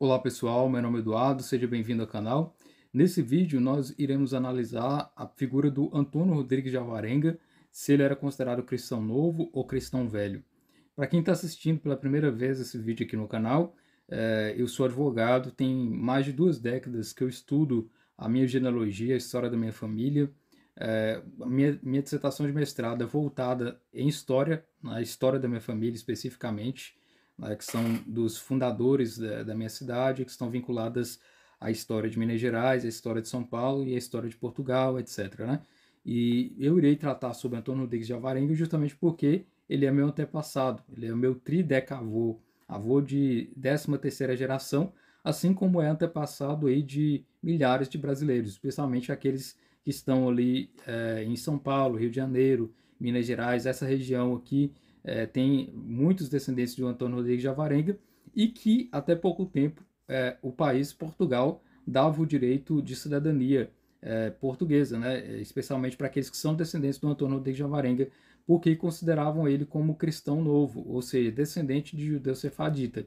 Olá pessoal, meu nome é Eduardo, seja bem-vindo ao canal. Nesse vídeo nós iremos analisar a figura do Antônio Rodrigues de Alvarenga, se ele era considerado cristão novo ou cristão velho. Para quem está assistindo pela primeira vez esse vídeo aqui no canal, é, eu sou advogado, tem mais de duas décadas que eu estudo a minha genealogia, a história da minha família. É, minha, minha dissertação de mestrado é voltada em história, na história da minha família especificamente, né, que são dos fundadores da, da, minha cidade, que estão vinculadas à história de Minas Gerais, à história de São Paulo e à história de Portugal, etc. Né? E eu irei tratar sobre Antônio Rodrigues de Alvarenga justamente porque ele é meu antepassado, ele é meu tridecavô, avô de 13 terceira geração, assim como é antepassado aí de milhares de brasileiros, especialmente aqueles que estão ali é, em São Paulo, Rio de Janeiro, Minas Gerais, essa região aqui é, tem muitos descendentes de Antônio Rodrigues de Alvarenga e que até pouco tempo é, o país Portugal dava o direito de cidadania é, portuguesa, né? É, especialmente para aqueles que são descendentes do Antônio Rodrigues de Alvarenga, porque consideravam ele como cristão novo, ou seja, descendente de judeu sefadita.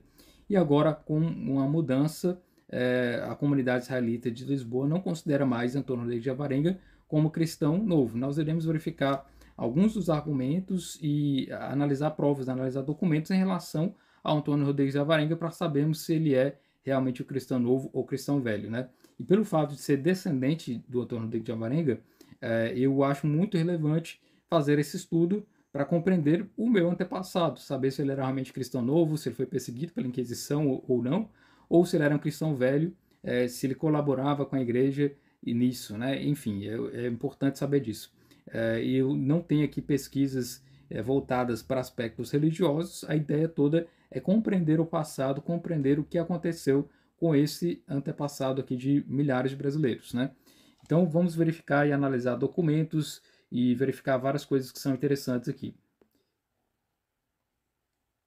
E agora, com uma mudança, é, a comunidade israelita de Lisboa não considera mais Antônio Rodrigues de Alvarenga como cristão novo. Nós iremos verificar alguns dos argumentos e analisar provas, analisar documentos em relação a Antônio Rodrigues Alvarenga para sabermos se ele é realmente o cristão novo ou cristão velho, né? E pelo fato de ser descendente do Antônio Rodrigues Alvarenga, eh, eu acho muito relevante fazer esse estudo para compreender o meu antepassado, saber se ele era realmente cristão novo, se ele foi perseguido pela Inquisição ou, ou não, ou se ele era um cristão velho, eh, se ele colaborava com a igreja e nisso, né? Enfim, é, é importante saber disso. Eh, e eu não tenho aqui pesquisas eh, voltadas para aspectos religiosos, a ideia toda é compreender o passado, compreender o que aconteceu com esse antepassado aqui de milhares de brasileiros, né? Então vamos verificar e analisar documentos e verificar várias coisas que são interessantes aqui.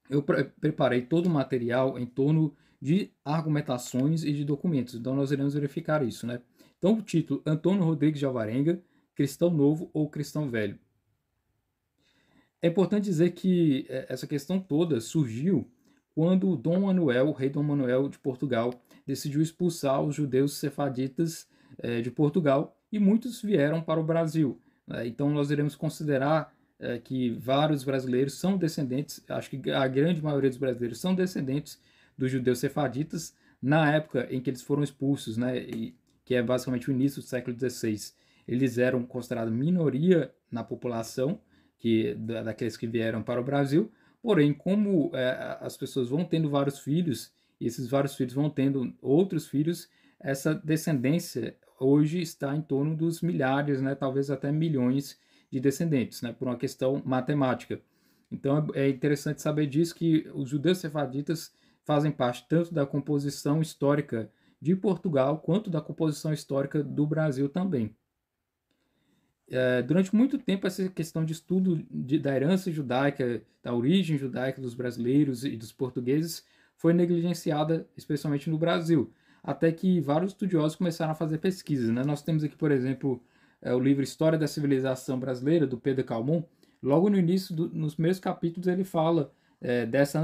Eu pre preparei todo o material em torno de argumentações e de documentos, então nós iremos verificar isso, né? Então o título Antônio Rodrigues de Alvarenga, cristão novo ou cristão velho. É importante dizer que é, essa questão toda surgiu quando Dom Manuel, o rei Dom Manuel de Portugal, decidiu expulsar os judeus sefaditas é, de Portugal e muitos vieram para o Brasil. Né? Então nós iremos considerar é, que vários brasileiros são descendentes, acho que a grande maioria dos brasileiros são descendentes dos judeus sefaditas na época em que eles foram expulsos, né? E, que é basicamente o início do século XVI eles eram considerados minoria na população que daqueles que vieram para o Brasil. Porém, como é, as pessoas vão tendo vários filhos, e esses vários filhos vão tendo outros filhos, essa descendência hoje está em torno dos milhares, né, talvez até milhões de descendentes, né, por uma questão matemática. Então é, é interessante saber disso que os judeus sefaditas fazem parte tanto da composição histórica de Portugal quanto da composição histórica do Brasil também é, durante muito tempo essa questão de estudo de, da herança judaica, da origem judaica dos brasileiros e dos portugueses foi negligenciada, especialmente no Brasil, até que vários estudiosos começaram a fazer pesquisas. Né? Nós temos aqui, por exemplo, é, o livro História da Civilização Brasileira, do Pedro Calmon. Logo no início, do, nos primeiros capítulos, ele fala é, dessa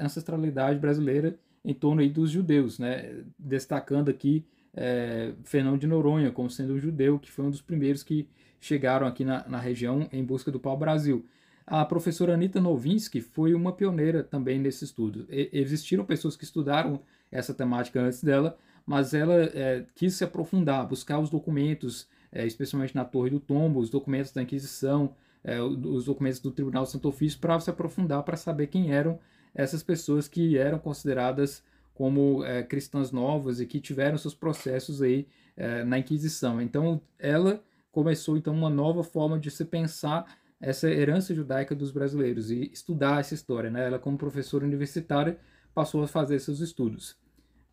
ancestralidade brasileira em torno aí dos judeus, né? destacando aqui é, Fernão de Noronha, como sendo um judeu, que foi um dos primeiros que chegaram aqui na, na região em busca do pau-brasil. A professora Anita Novinsky foi uma pioneira também nesse estudo. E, existiram pessoas que estudaram essa temática antes dela, mas ela é, quis se aprofundar, buscar os documentos, é, especialmente na Torre do Tombo, os documentos da Inquisição, é, os documentos do Tribunal Santo Ofício, para se aprofundar, para saber quem eram essas pessoas que eram consideradas como é, cristãs novas e que tiveram seus processos aí é, na Inquisição. Então, ela começou então uma nova forma de se pensar essa herança judaica dos brasileiros e estudar essa história. Né? Ela, como professora universitária, passou a fazer seus estudos.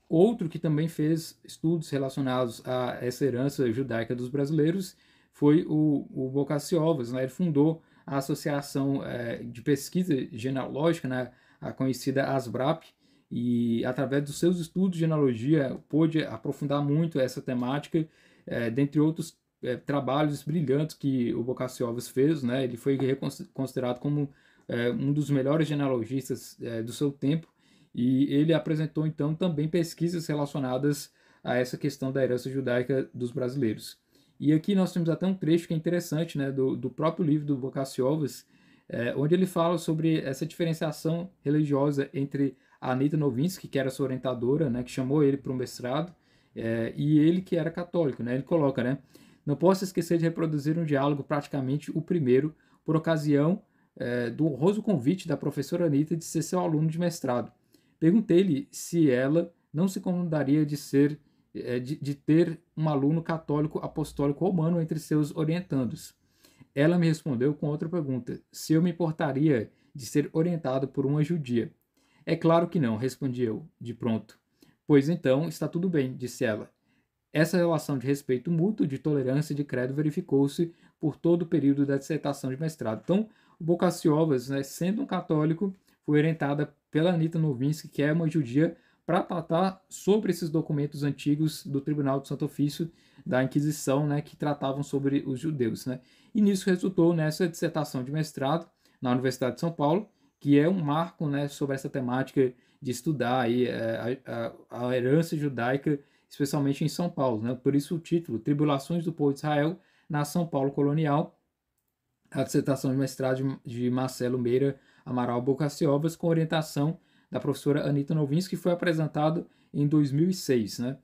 Outro que também fez estudos relacionados a essa herança judaica dos brasileiros foi o, o Bocaciovas. Né? Ele fundou a Associação é, de Pesquisa Genealógica, né? a conhecida ASBRAP, e através dos seus estudos de genealogia pôde aprofundar muito essa temática, é, dentre outros é, trabalhos brilhantes que o Boccaccio Alves fez, né? Ele foi considerado como é, um dos melhores genealogistas é, do seu tempo e ele apresentou então também pesquisas relacionadas a essa questão da herança judaica dos brasileiros. E aqui nós temos até um trecho que é interessante, né, do, do próprio livro do Boccaccio Alves, é, onde ele fala sobre essa diferenciação religiosa entre a Anitta Novinsky, que era sua orientadora, né, que chamou ele para o mestrado, é, e ele que era católico, né, ele coloca, né, não posso esquecer de reproduzir um diálogo, praticamente o primeiro, por ocasião é, do honroso convite da professora Anitta de ser seu aluno de mestrado. Perguntei-lhe se ela não se incomodaria de ser é, de, de ter um aluno católico apostólico romano entre seus orientandos. Ela me respondeu com outra pergunta: se eu me importaria de ser orientado por uma judia. É claro que não, respondi eu, de pronto. Pois então, está tudo bem, disse ela. Essa relação de respeito mútuo, de tolerância e de credo verificou-se por todo o período da dissertação de mestrado. Então, o Bocaciovas, né, sendo um católico, foi orientada pela Anita Novinsky, que é uma judia, para tratar sobre esses documentos antigos do Tribunal do Santo Ofício da Inquisição, né, que tratavam sobre os judeus. Né? E nisso resultou nessa dissertação de mestrado na Universidade de São Paulo, que é um marco né, sobre essa temática de estudar aí, é, a, a, a herança judaica, especialmente em São Paulo. Né? Por isso o título, Tribulações do Povo de Israel na São Paulo Colonial, a dissertação de mestrado de, Marcelo Meira Amaral Bocaciovas, com orientação da professora Anita Novinsky, que foi apresentado em 2006. Né?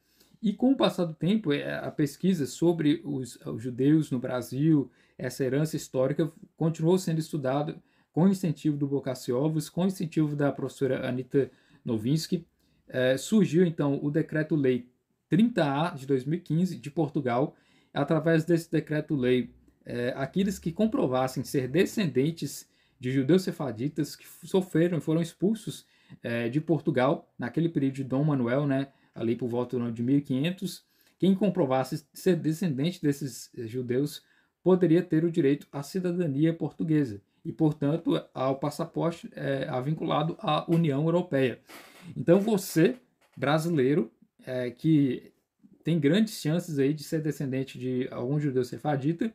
E com o passar do tempo, é, a pesquisa sobre os, os judeus no Brasil, essa herança histórica, continuou sendo estudada com incentivo do Bocassi Ovos, com incentivo da professora Anita Novinsky, eh, é, surgiu então o Decreto-Lei 30A de 2015 de Portugal. Através desse Decreto-Lei, eh, aqueles que comprovassem ser descendentes de judeus sefaditas que sofreram e foram expulsos eh, de Portugal naquele período de Dom Manuel, né, ali por volta do ano de 1500, quem comprovasse ser descendente desses judeus poderia ter o direito à cidadania portuguesa e, portanto, ao passaporte é, a é vinculado à União Europeia. Então, você, brasileiro, é, que tem grandes chances aí de ser descendente de algum judeu sefardita,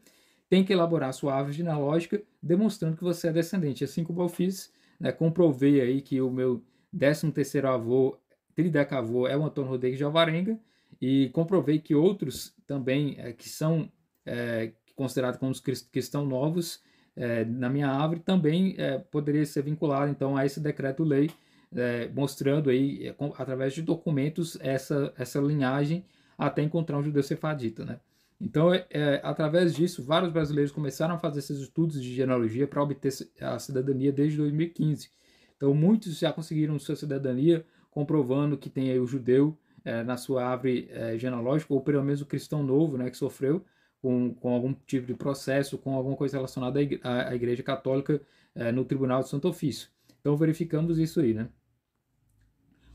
tem que elaborar sua árvore genealógica demonstrando que você é descendente. Assim como eu fiz, né, comprovei aí que o meu 13º avô, tridecavô, é o Antônio Rodrigues de Alvarenga, e comprovei que outros também é, que são é, considerados como os que estão novos é, na minha árvore também é, poderia ser vinculado então a esse decreto-lei, é, mostrando aí é, com, através de documentos essa, essa linhagem até encontrar um judeu sefadita né? Então, é, é, através disso, vários brasileiros começaram a fazer esses estudos de genealogia para obter a cidadania desde 2015. Então, muitos já conseguiram sua cidadania, comprovando que tem aí o judeu na sua árvore genealógica, ou pelo menos o cristão novo, né, que sofreu com, com algum tipo de processo, com alguma coisa relacionada à Igreja Católica é, no Tribunal de Santo Ofício. Então verificamos isso aí, né?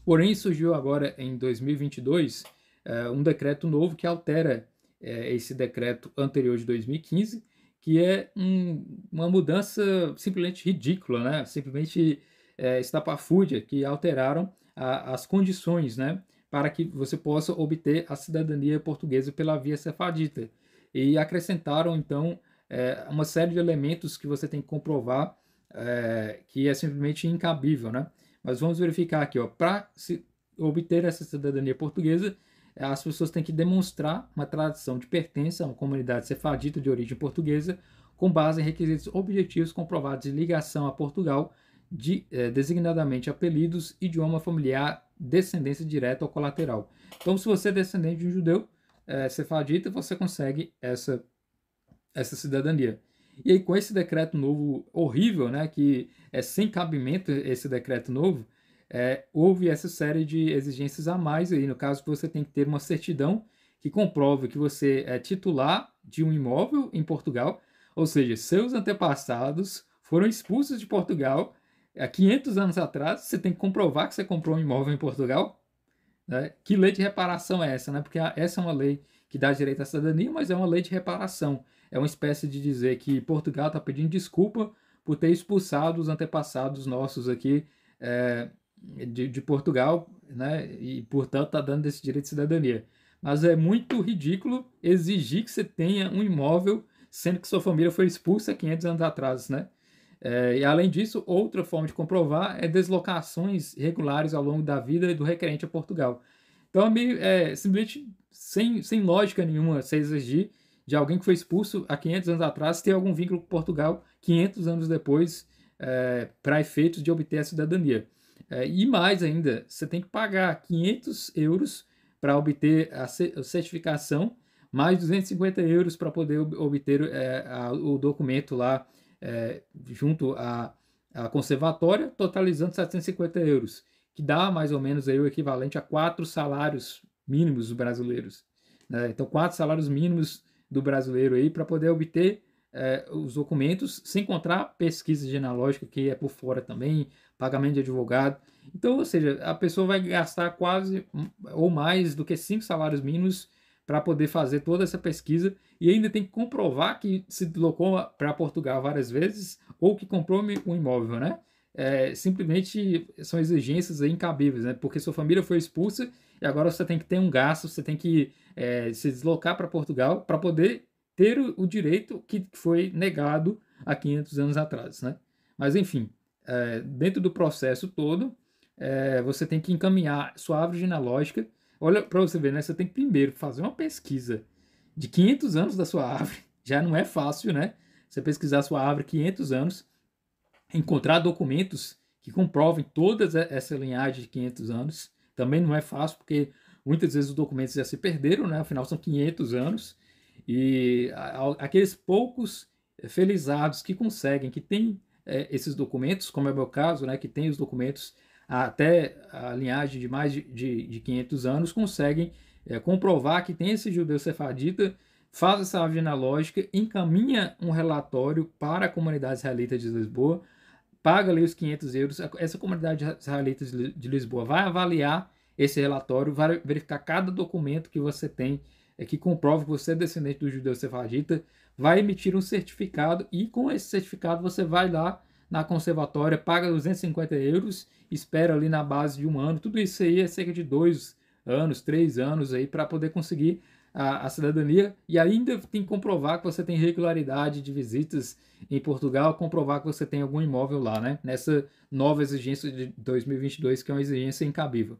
Porém, surgiu agora em 2022 é, eh, um decreto novo que altera é, esse decreto anterior de 2015, que é um, uma mudança simplesmente ridícula, né? simplesmente é, que alteraram a, as condições né? para que você possa obter a cidadania portuguesa pela via cefadita e acrescentaram então é, uma série de elementos que você tem que comprovar é, que é simplesmente incabível, né? Mas vamos verificar aqui, ó, para obter essa cidadania portuguesa, é, as pessoas têm que demonstrar uma tradição de pertença a uma comunidade cefadita de origem portuguesa, com base em requisitos objetivos comprovados de ligação a Portugal, de, é, designadamente apelidos, idioma familiar, descendência direta ou colateral. Então, se você é descendente de um judeu, é, sefardita, você consegue essa, essa cidadania. E aí, com esse decreto novo horrível, né, que é sem cabimento esse decreto novo, é, houve essa série de exigências a mais aí. No caso, você tem que ter uma certidão que comprove que você é titular de um imóvel em Portugal, ou seja, seus antepassados foram expulsos de Portugal há 500 anos atrás. Você tem que comprovar que você comprou um imóvel em Portugal né? Que lei de reparação é essa? Né? Porque essa é uma lei que dá direito à cidadania, mas é uma lei de reparação. É uma espécie de dizer que Portugal está pedindo desculpa por ter expulsado os antepassados nossos aqui é, de, de, Portugal, né? E, portanto, está dando esse direito de cidadania. Mas é muito ridículo exigir que você tenha um imóvel sendo que sua família foi expulsa 500 anos atrás, né? É, e além disso, outra forma de comprovar é deslocações regulares ao longo da vida do requerente a Portugal. Então é, meio, é simplesmente sem, sem lógica nenhuma se exigir de alguém que foi expulso há 500 anos atrás ter algum vínculo com Portugal 500 anos depois é, para efeitos de obter a cidadania. É, e mais ainda, você tem que pagar 500 euros para obter a certificação, mais 250 euros para poder obter é, a, o documento lá é, junto à, à conservatória, totalizando 750 euros, que dá mais ou menos aí o equivalente a quatro salários mínimos brasileiros. Né? Então, quatro salários mínimos do brasileiro aí para poder obter é, os documentos, sem contar pesquisa genealógica, que é por fora também, pagamento de advogado. Então, ou seja, a pessoa vai gastar quase hum, ou mais do que cinco salários mínimos para poder fazer toda essa pesquisa e ainda tem que comprovar que se deslocou para Portugal várias vezes ou que comprou um imóvel, né? É, simplesmente são exigências incabíveis, né? Porque sua família foi expulsa e agora você tem que ter um gasto, você tem que é, se deslocar para Portugal para poder ter o, o, direito que foi negado há 500 anos atrás, né? Mas enfim, é, dentro do processo todo, é, você tem que encaminhar sua árvore genealógica Olha para você ver, né? Você tem que primeiro fazer uma pesquisa de 500 anos da sua árvore. Já não é fácil, né? Você pesquisar sua árvore 500 anos, encontrar documentos que comprovem toda essa linhagem de 500 anos. Também não é fácil, porque muitas vezes os documentos já se perderam, né? Afinal, são 500 anos. E aqueles poucos eh, felizados que conseguem, que têm é, esses documentos, como é o meu caso, né? Que tem os documentos até a linhagem de mais de, de, de 500 anos, conseguem é, comprovar que tem esse judeu sefardita, faz essa árvore genealógica, encaminha um relatório para a comunidade israelita de Lisboa, paga ali os 500 euros, essa comunidade israelita de Lisboa vai avaliar esse relatório, vai verificar cada documento que você tem é, que comprova que você é descendente do judeu sefardita, vai emitir um certificado e com esse certificado você vai lá na conservatória, paga 250 euros, espera ali na base de um ano. Tudo isso aí é cerca de dois anos, três anos aí para poder conseguir a, a, cidadania e ainda tem que comprovar que você tem regularidade de visitas em Portugal, comprovar que você tem algum imóvel lá, né? Nessa nova exigência de 2022, que é uma exigência incabível.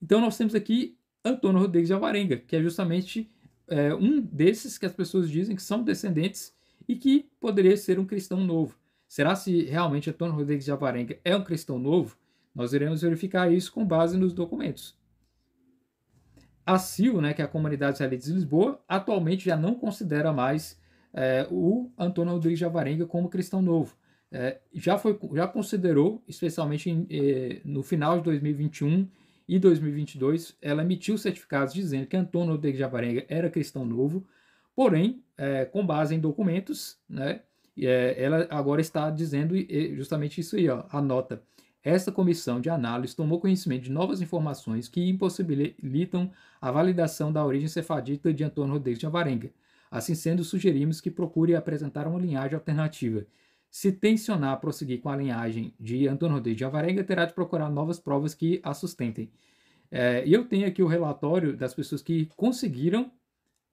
Então nós temos aqui Antônio Rodrigues de Alvarenga, que é justamente é, um desses que as pessoas dizem que são descendentes e que poderia ser um cristão novo. Será se realmente Antônio Rodrigues de Avarenga é um cristão novo? Nós iremos verificar isso com base nos documentos. A CIL, né, que é a Comunidade Israelita de Lisboa, atualmente já não considera mais é, o Antônio Rodrigues de Avarenga como cristão novo. É, já, foi, já considerou, especialmente em, eh, no final de 2021 e 2022, ela emitiu certificados dizendo que Antônio Rodrigues de Avarenga era cristão novo, porém, é, com base em documentos, né, é, ela agora está dizendo justamente isso aí, ó, a nota. Esta comissão de análise tomou conhecimento de novas informações que impossibilitam a validação da origem cefadita de Antônio Rodrigues de Avarenga. Assim sendo, sugerimos que procure apresentar uma linhagem alternativa. Se tensionar a prosseguir com a linhagem de Antônio Rodrigues de Avarenga, terá de procurar novas provas que a sustentem. É, e é, eu tenho aqui o relatório das pessoas que conseguiram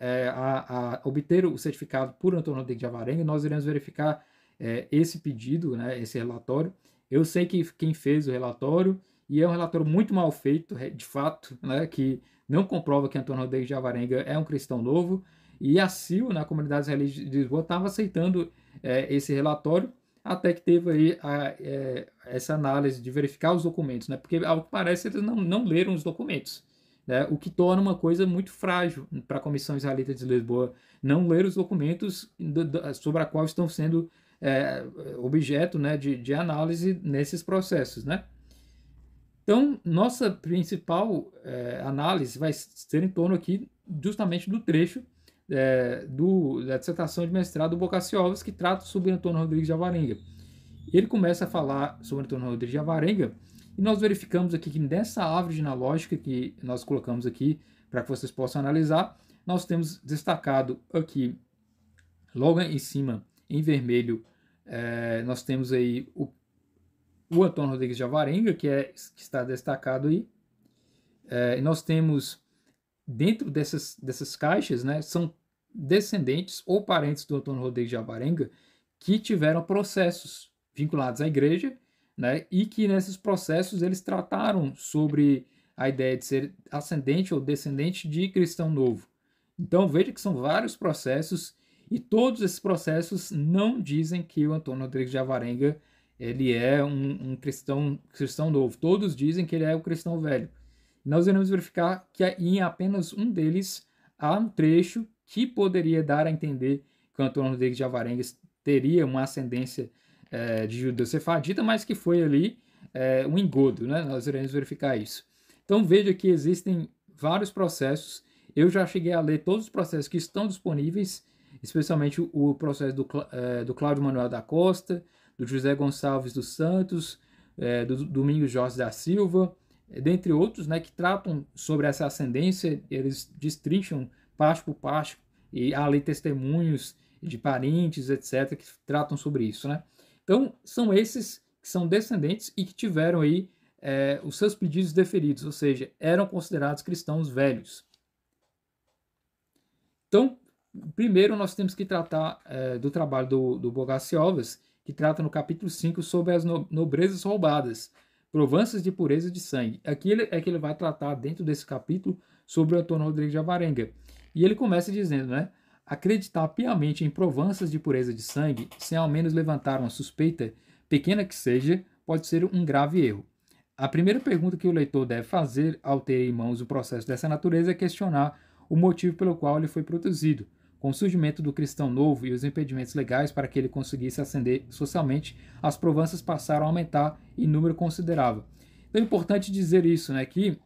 é, a, a, obter o certificado por Antônio de Javarenga, nós iremos verificar é, esse pedido, né, esse relatório. Eu sei que quem fez o relatório, e é um relatório muito mal feito, é, de fato, né, que não comprova que Antônio Rodrigues de Avarenga é um cristão novo, e a CIL, na comunidade religiosa de Lisboa, estava aceitando é, esse relatório, até que teve aí a, é, essa análise de verificar os documentos, né, porque, ao que parece, eles não, não leram os documentos né, o que torna uma coisa muito frágil para a Comissão Israelita de Lisboa não ler os documentos sobre a qual estão sendo é, objeto né, de, de, análise nesses processos. Né? Então, nossa principal é, análise vai ser em torno aqui justamente do trecho é, do, da dissertação de mestrado do Bocaciovas, que trata sobre Antônio Rodrigues de Alvarenga. Ele começa a falar sobre Antônio Rodrigues de Alvarenga e nós verificamos aqui que nessa árvore genealógica que nós colocamos aqui para que vocês possam analisar, nós temos destacado aqui, logo em cima, em vermelho, é, nós temos aí o, o Antônio Rodrigues de Avarenga, que, é, que está destacado aí. É, e nós temos, dentro dessas, dessas caixas, né, são descendentes ou parentes do Antônio Rodrigues de Avarenga que tiveram processos vinculados à igreja né? E que nesses processos eles trataram sobre a ideia de ser ascendente ou descendente de cristão novo. Então veja que são vários processos e todos esses processos não dizem que o Antônio Rodrigues de Avarenga ele é um, um cristão, cristão novo. Todos dizem que ele é o cristão velho. Nós iremos verificar que é em apenas um deles há um trecho que poderia dar a entender que o Antônio Rodrigues de Avarenga teria uma ascendência é, de judeu Sefadita, mas que foi ali é, um engodo, né? Nós iremos verificar isso. Então veja que existem vários processos. Eu já cheguei a ler todos os processos que estão disponíveis, especialmente o processo do, é, do Cláudio Manuel da Costa, do José Gonçalves dos Santos, é, do Domingos Jorge da Silva, é, dentre outros, né, que tratam sobre essa ascendência, eles destrincham parte por parte, e há ali testemunhos de parentes, etc., que tratam sobre isso, né? Então, são esses que são descendentes e que tiveram aí é, os seus pedidos deferidos, ou seja, eram considerados cristãos velhos. Então, primeiro nós temos que tratar é, do trabalho do, do Alves, que trata no capítulo 5 sobre as nobrezas roubadas, provanças de pureza de sangue. Aqui ele, é que ele vai tratar dentro desse capítulo sobre o Antônio Rodrigues de Avarenga. E ele começa dizendo, né? acreditar piamente em provanças de pureza de sangue, sem ao menos levantar uma suspeita, pequena que seja, pode ser um grave erro. A primeira pergunta que o leitor deve fazer ao ter em mãos o processo dessa natureza é questionar o motivo pelo qual ele foi produzido. Com o surgimento do cristão novo e os impedimentos legais para que ele conseguisse ascender socialmente, as provanças passaram a aumentar em número considerável. Então é importante dizer isso, né? Que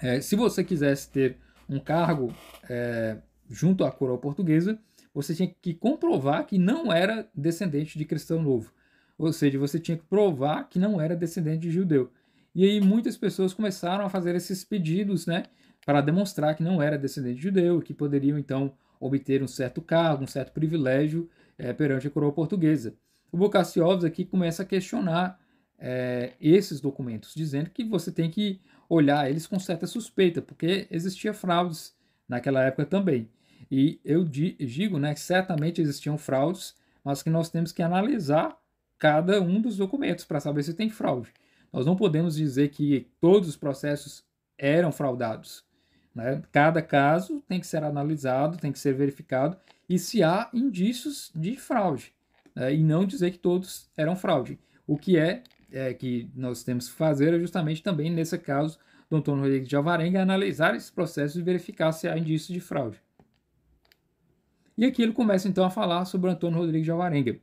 é, se você quisesse ter um cargo é, junto à coroa portuguesa, você tinha que comprovar que não era descendente de cristão novo. Ou seja, você tinha que provar que não era descendente de judeu. E aí muitas pessoas começaram a fazer esses pedidos, né, para demonstrar que não era descendente de judeu, que poderiam então obter um certo cargo, um certo privilégio é, perante a coroa portuguesa. O Bocassiovs aqui começa a questionar é, esses documentos, dizendo que você tem que olhar eles com certa suspeita, porque existia fraudes naquela época também. E eu digo né, que certamente existiam fraudes, mas que nós temos que analisar cada um dos documentos para saber se tem fraude. Nós não podemos dizer que todos os processos eram fraudados. Né? Cada caso tem que ser analisado, tem que ser verificado e se há indícios de fraude. Né? E não dizer que todos eram fraude. O que é, é, que nós temos que fazer é justamente também, nesse caso do Antônio Rodrigues de Alvarenga, analisar esses processos e verificar se há indícios de fraude. E aqui ele começa então a falar sobre Antônio Rodrigues de Alvarenga,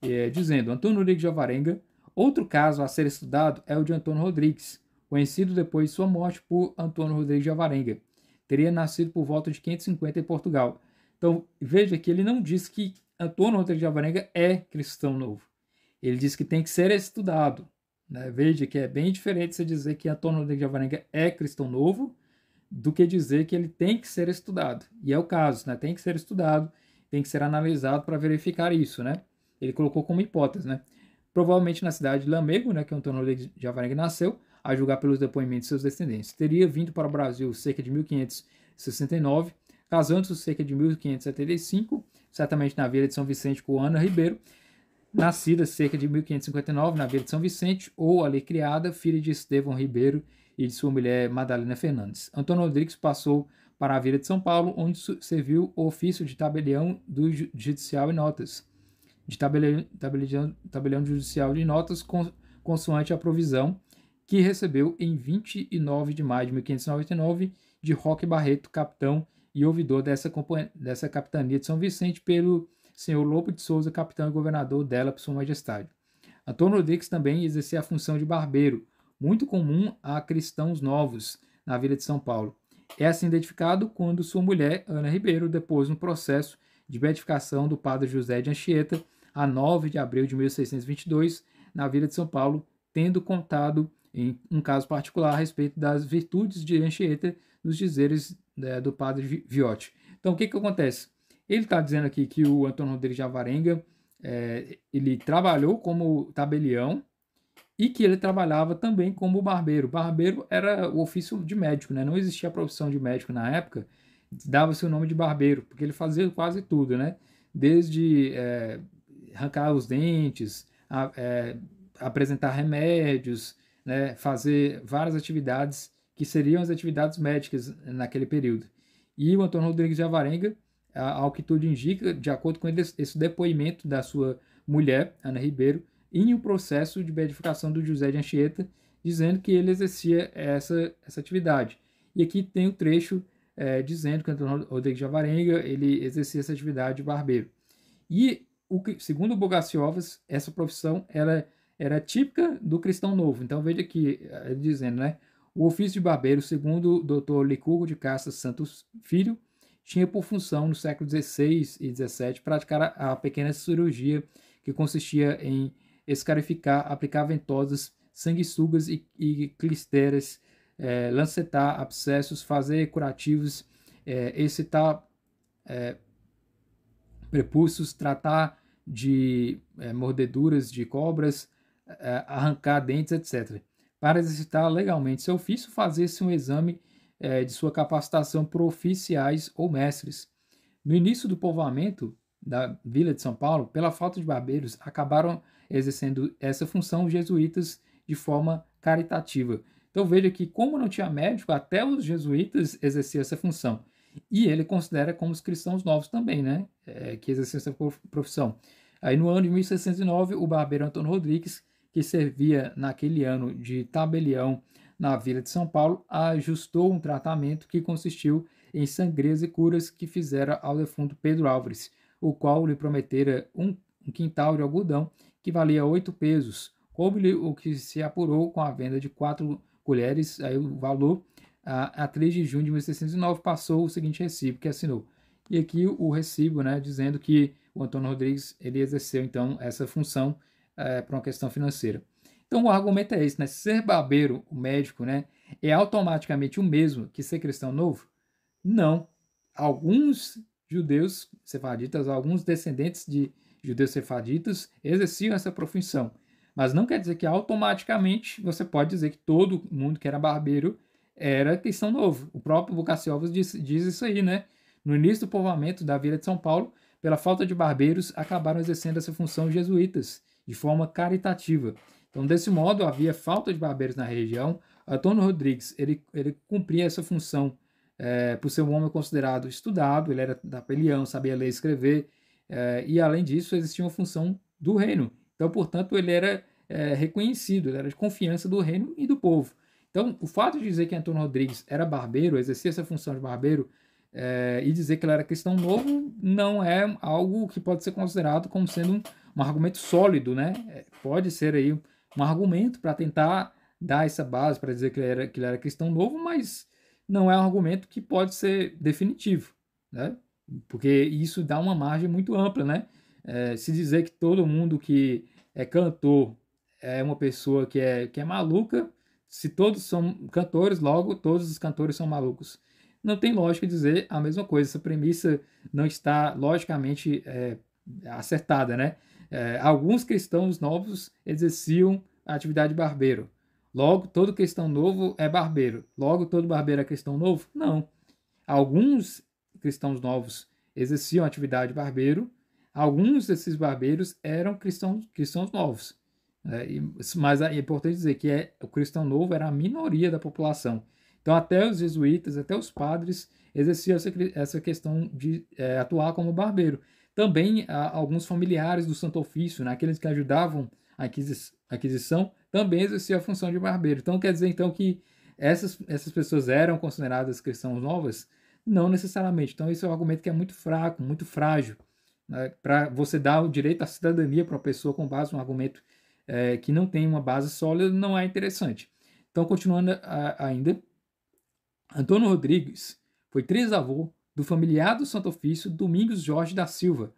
é, dizendo: Antônio Rodrigues de Alvarenga, outro caso a ser estudado é o de Antônio Rodrigues, conhecido depois de sua morte por Antônio Rodrigues de Alvarenga. Teria nascido por volta de 550 em Portugal. Então veja que ele não diz que Antônio Rodrigues de Alvarenga é cristão novo. Ele diz que tem que ser estudado. Né? Veja que é bem diferente você dizer que Antônio Rodrigues de Alvarenga é cristão novo do que dizer que ele tem que ser estudado. E é o caso, né? Tem que ser estudado, tem que ser analisado para verificar isso, né? Ele colocou como hipótese, né? Provavelmente na cidade de Lamego, né, que Antônio de Javaneg nasceu, a julgar pelos depoimentos de seus descendentes, teria vindo para o Brasil cerca de 1569, casando-se cerca de 1575, certamente na Vila de São Vicente com Ana Ribeiro, nascida cerca de 1559 na Vila de São Vicente, ou ali criada, filha de Estevão Ribeiro e de sua mulher Madalena Fernandes. Antônio Rodrigues passou para a Vila de São Paulo, onde serviu o ofício de tabelião do judicial e notas, de tabelião, tabelião, tabelião judicial de notas consoante a provisão que recebeu em 29 de maio de 1599 de Roque Barreto, capitão e ouvidor dessa, dessa capitania de São Vicente, pelo senhor Lobo de Souza, capitão e governador dela, por sua majestade. Antônio Rodrigues também exercia a função de barbeiro, muito comum a cristãos novos na Vila de São Paulo. É assim identificado quando sua mulher, Ana Ribeiro, depôs no processo de beatificação do padre José de Anchieta, a 9 de abril de 1622, na Vila de São Paulo, tendo contado em um caso particular a respeito das virtudes de Anchieta nos dizeres né, do padre Viotti. Então, o que, que acontece? Ele está dizendo aqui que o Antônio Rodrigues de Avarenga é, eh, ele trabalhou como tabelião e que ele trabalhava também como barbeiro. Barbeiro era o ofício de médico, né? Não existia a profissão de médico na época, dava-se o nome de barbeiro, porque ele fazia quase tudo, né? Desde é, arrancar os dentes, a, é, apresentar remédios, né? fazer várias atividades que seriam as atividades médicas naquele período. E o Antônio Rodrigues de Avarenga, ao que tudo indica, de acordo com esse depoimento da sua mulher, Ana Ribeiro, em um processo de beatificação do José de Anchieta, dizendo que ele exercia essa, essa atividade. E aqui tem o um trecho é, dizendo que Antônio Rodrigues de Avarenga ele exercia essa atividade de barbeiro. E, o que, segundo Bogaciovas, essa profissão era, era típica do cristão novo. Então veja aqui, é, dizendo, né? O ofício de barbeiro, segundo o doutor Licurgo de Castro Santos Filho, tinha por função, no século XVI e XVII, praticar a, a pequena cirurgia que consistia em escarificar, aplicar ventosas, sanguessugas e, e clisteras, é, lancetar abscessos, fazer curativos, é, excitar é, prepulsos, tratar de é, mordeduras de cobras, é, arrancar dentes, etc. Para exercitar legalmente seu ofício, fazer-se um exame é, de sua capacitação por oficiais ou mestres. No início do povoamento da Vila de São Paulo, pela falta de barbeiros, acabaram exercendo essa função os jesuítas de forma caritativa. Então veja que, como não tinha médico, até os jesuítas exerciam essa função. E ele considera como os cristãos novos também, né? É, que exerciam essa profissão. Aí no ano de 1609, o barbeiro Antônio Rodrigues, que servia naquele ano de tabelião na Vila de São Paulo, ajustou um tratamento que consistiu em sangrias e curas que fizera ao defunto Pedro Álvares, o qual lhe prometera um quintal de algodão que valia oito pesos. Coube-lhe o que se apurou com a venda de quatro colheres, aí o valor, a, a 3 de junho de 1609, passou o seguinte recibo que assinou. E aqui o recibo, né, dizendo que o Antônio Rodrigues ele exerceu então essa função é, para uma questão financeira. Então o argumento é esse, né? Ser barbeiro, o médico, né, é automaticamente o mesmo que ser cristão novo? Não. Alguns judeus sefarditas, alguns descendentes de judeus sefaditas exerciam essa profissão. Mas não quer dizer que automaticamente você pode dizer que todo mundo que era barbeiro era cristão novo. O próprio Bucassi diz, diz isso aí, né? No início do povoamento da Vila de São Paulo, pela falta de barbeiros, acabaram exercendo essa função jesuítas, de forma caritativa. Então, desse modo, havia falta de barbeiros na região. Antônio Rodrigues, ele, ele cumpria essa função é, por ser um homem considerado estudado, ele era da Pelião, sabia ler e escrever, é, e além disso, existia uma função do reino. Então, portanto, ele era é, reconhecido, ele era de confiança do reino e do povo. Então, o fato de dizer que Antônio Rodrigues era barbeiro, exercia essa função de barbeiro, é, e dizer que ele era cristão novo, não é algo que pode ser considerado como sendo um, um argumento sólido, né? Pode ser aí um argumento para tentar dar essa base para dizer que ele, era, que ele era cristão novo, mas não é um argumento que pode ser definitivo, né? porque isso dá uma margem muito ampla, né? É, se dizer que todo mundo que é cantor é uma pessoa que é, que é maluca, se todos são cantores, logo todos os cantores são malucos. Não tem lógica dizer a mesma coisa, essa premissa não está logicamente é, acertada, né? É, alguns cristãos novos exerciam a atividade de barbeiro. Logo, todo cristão novo é barbeiro. Logo, todo barbeiro é cristão novo? Não. Alguns cristãos novos exerciam atividade barbeiro, alguns desses barbeiros eram cristãos, cristãos novos. Né? mas é importante dizer que é, o cristão novo era a minoria da população. Então, até os jesuítas, até os padres exerciam essa, essa questão de é, atuar como barbeiro. Também a, alguns familiares do Santo Ofício, né? aqueles que ajudavam a aquisição, também exerciam a função de barbeiro. Então, quer dizer então que essas, essas pessoas eram consideradas cristãos novas, não necessariamente. Então, esse é um argumento que é muito fraco, muito frágil. Né? Para você dar o direito à cidadania para uma pessoa com base num argumento é, que não tem uma base sólida, não é interessante. Então, continuando a, ainda, Antônio Rodrigues foi trisavô do familiar do Santo Ofício Domingos Jorge da Silva,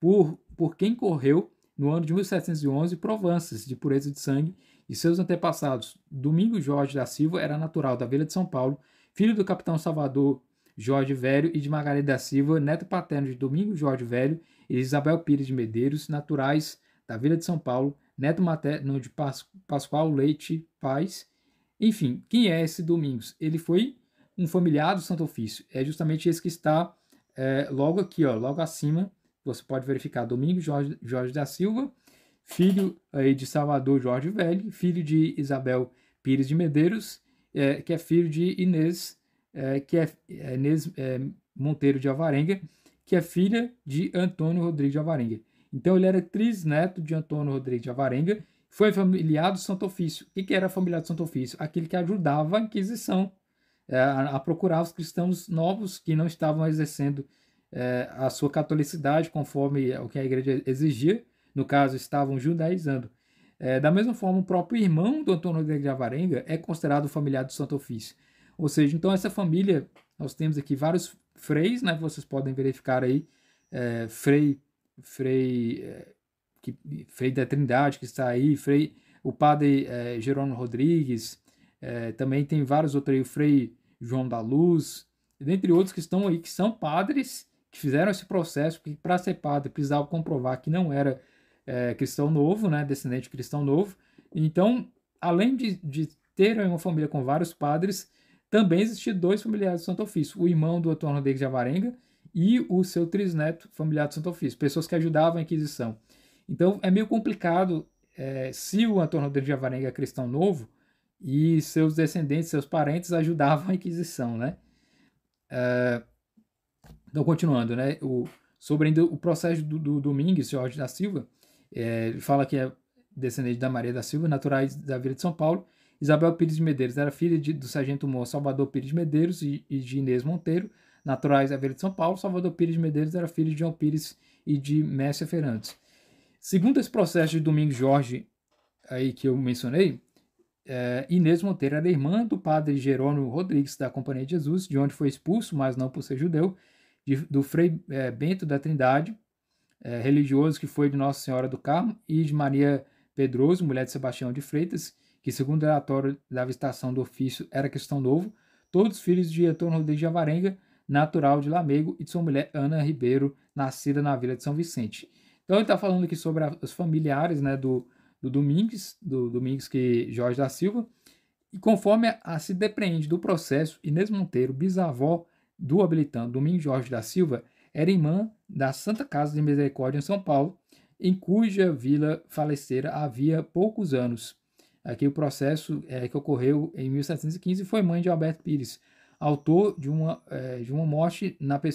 por, por quem correu no ano de 1711 provanças de pureza de sangue e seus antepassados. Domingos Jorge da Silva era natural da Vila de São Paulo, filho do capitão Salvador Jorge Velho e de Margarida Silva, neto paterno de Domingos Jorge Velho e Isabel Pires de Medeiros, naturais da Vila de São Paulo, neto materno de Pascoal Leite Paz. Enfim, quem é esse Domingos? Ele foi um familiar do Santo Ofício. É justamente esse que está é, logo aqui, ó, logo acima. Você pode verificar Domingos Jorge, Jorge da Silva, filho aí é, de Salvador Jorge Velho, filho de Isabel Pires de Medeiros, é, que é filho de Inês é, que é, é, Nes, é, Monteiro de Alvarenga, que é filha de Antônio Rodrigues de Alvarenga. Então ele era trisneto de Antônio Rodrigues de Alvarenga, foi familiar do Santo Ofício. O que, que era familiar do Santo Ofício? Aquele que ajudava a Inquisição é, a, a procurar os cristãos novos que não estavam exercendo é, a sua catolicidade conforme o que a igreja exigia, no caso, estavam judaizando. É, da mesma forma, o próprio irmão do Antônio Rodrigues de Avarenga é considerado familiar do Santo Ofício. Ou seja, então essa família, nós temos aqui vários freis, né? Vocês podem verificar aí, é, frei, frei, é, que, frei da Trindade que está aí, frei, o padre é, Jerônimo Rodrigues, é, também tem vários outros aí, o frei João da Luz, dentre outros que estão aí, que são padres, que fizeram esse processo, que para ser padre precisava comprovar que não era é, cristão novo, né, descendente de cristão novo. Então, além de, de ter uma família com vários padres, também existiam dois familiares do Santo Ofício, o irmão do Antônio Rodrigues de Avarenga e o seu trisneto familiar do Santo Ofício, pessoas que ajudavam a Inquisição. Então é meio complicado é, se o Antônio Rodrigues de Avarenga é cristão novo e seus descendentes, seus parentes ajudavam a Inquisição, né? É, então, continuando, né? O, sobre ainda o processo do, do Domingues Jorge da Silva, é, ele fala que é descendente da Maria da Silva, naturais da Vila de São Paulo, Isabel Pires de Medeiros era filha de, do sargento humor Salvador Pires de Medeiros e, e, de Inês Monteiro, naturais da Vila de São Paulo. Salvador Pires de Medeiros era filho de João Pires e de Mércia Ferrantes. Segundo esse processo de Domingos Jorge, aí que eu mencionei, é, Inês Monteiro era irmã do padre Jerônimo Rodrigues da Companhia de Jesus, de onde foi expulso, mas não por ser judeu, de, do Frei é, Bento da Trindade, é, religioso que foi de Nossa Senhora do Carmo, e de Maria Pedroso, mulher de Sebastião de Freitas, que, segundo o relatório da visitação do ofício, era questão novo, todos filhos de Antônio Rodrigues de Avarenga, natural de Lamego, e de sua mulher Ana Ribeiro, nascida na vila de São Vicente. Então ele está falando aqui sobre os familiares né, do, do Domingues, do Domingues que Jorge da Silva, e conforme a, a se depreende do processo, Inês Monteiro, bisavó do habilitante Domingues Jorge da Silva, era irmã da Santa Casa de Misericórdia em São Paulo, em cuja vila falecera havia poucos anos. Aqui o processo é, que ocorreu em 1715 foi mãe de Alberto Pires, autor de uma, é, de uma morte na, pe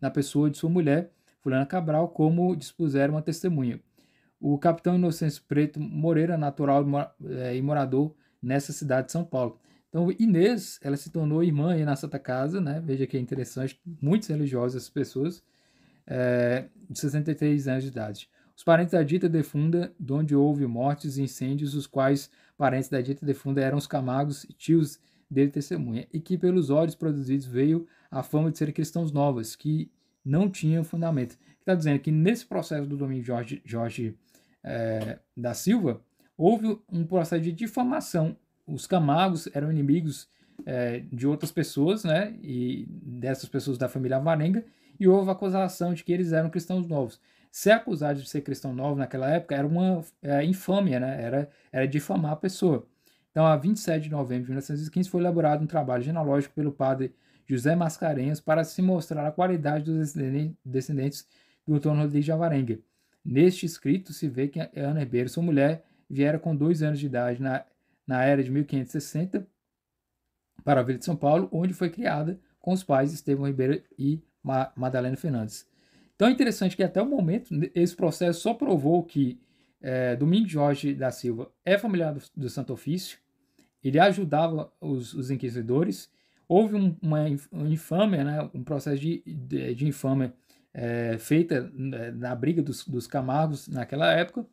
na pessoa de sua mulher, Fulana Cabral, como dispuseram uma testemunha. O capitão Inocêncio Preto Moreira, natural é, e morador nessa cidade de São Paulo. Então, Inês, ela se tornou irmã aí na Santa Casa, né? Veja que é interessante, muitos religiosos, essas pessoas, é, de 63 anos de idade. Os parentes da dita defunda, de onde houve mortes e incêndios, os quais parentes da dita defunda eram os camagos e tios dele testemunha, e que pelos olhos produzidos veio a fama de serem cristãos novos, que não tinham fundamento. Está dizendo que nesse processo do domínio Jorge, Jorge é, da Silva, houve um processo de difamação. Os camagos eram inimigos é, de outras pessoas, né? E dessas pessoas da família Varenga, e houve a acusação de que eles eram cristãos novos. Ser acusado de ser cristão novo naquela época era uma é, infâmia, né? era, era difamar a pessoa. Então, a 27 de novembro de 1915, foi elaborado um trabalho genealógico pelo padre José Mascarenhas para se mostrar a qualidade dos descendentes do doutor Rodrigues de Neste escrito se vê que Ana Ribeiro, sua mulher, viera com dois anos de idade na, na era de 1560 para a Vila de São Paulo, onde foi criada com os pais Estevão Ribeiro e Ma Madalena Fernandes. Então é interessante que até o momento esse processo só provou que é, Domingos Jorge da Silva é familiar do, do Santo Ofício, ele ajudava os, os inquisidores, houve um, uma infâmia, né, um processo de, de, de infâmia é, feita né, na briga dos, dos Camargos naquela época.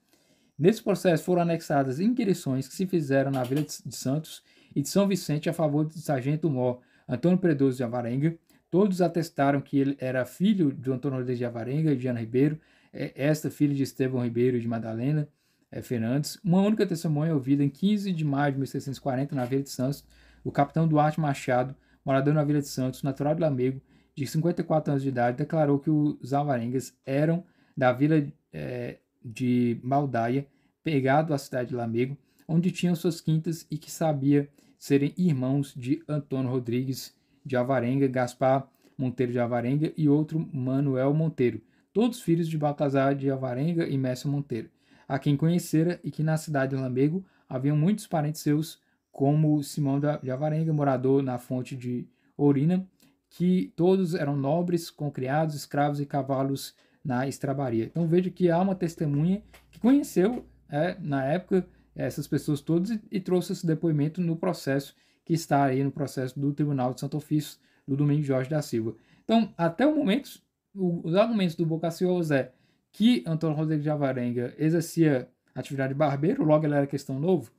Nesse processo foram anexadas inquirições que se fizeram na Vila de, de Santos e de São Vicente a favor do sargento-mor Antônio Predoso de Avarenga, Todos atestaram que ele era filho de Antônio Rodrigues de Avarenga e de Ana Ribeiro, é, esta filha de Estevão Ribeiro e de Madalena é, Fernandes. Uma única testemunha ouvida em 15 de maio de 1640 na Vila de Santos, o capitão Duarte Machado, morador na Vila de Santos, natural de Lamego, de 54 anos de idade, declarou que os Alvarengas eram da vila é, de Maldaia, pegado à cidade de Lamego, onde tinham suas quintas e que sabia serem irmãos de Antônio Rodrigues de Avarenga, Gaspar Monteiro de Avarenga e outro Manuel Monteiro, todos filhos de Baltazar de Avarenga e Mestre Monteiro, a quem conhecera e que na cidade de Lambego haviam muitos parentes seus, como Simão de Avarenga, morador na fonte de Ourina, que todos eram nobres, concriados, escravos e cavalos na estrabaria. Então veja que há uma testemunha que conheceu é, na época essas pessoas todas e, e trouxe esse depoimento no processo que está aí no processo do Tribunal de Santo Ofício do Domingo Jorge da Silva. Então, até o momento, os argumentos do Bocaciolo é que Antônio Rodrigues de Avarenga exercia atividade de barbeiro, logo ele era questão novo,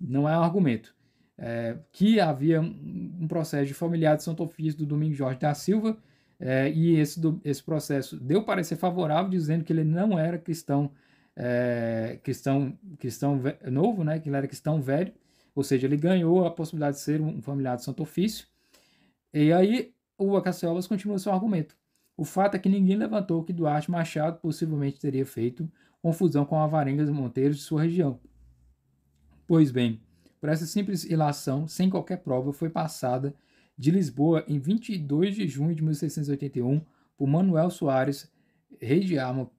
não é um argumento. É, que havia um processo de familiar de Santo Ofício do Domingo Jorge da Silva, é, e esse, do, esse processo deu parecer favorável, dizendo que ele não era cristão, é, cristão, cristão novo, né, que ele era cristão velho, ou seja, ele ganhou a possibilidade de ser um familiar de Santo Ofício. E aí o Acaciobas continua seu argumento. O fato é que ninguém levantou que Duarte Machado possivelmente teria feito confusão com Avarengas Monteiros de sua região. Pois bem, por essa simples ilação, sem qualquer prova, foi passada de Lisboa em 22 de junho de 1681 por Manuel Soares, rei de, arma,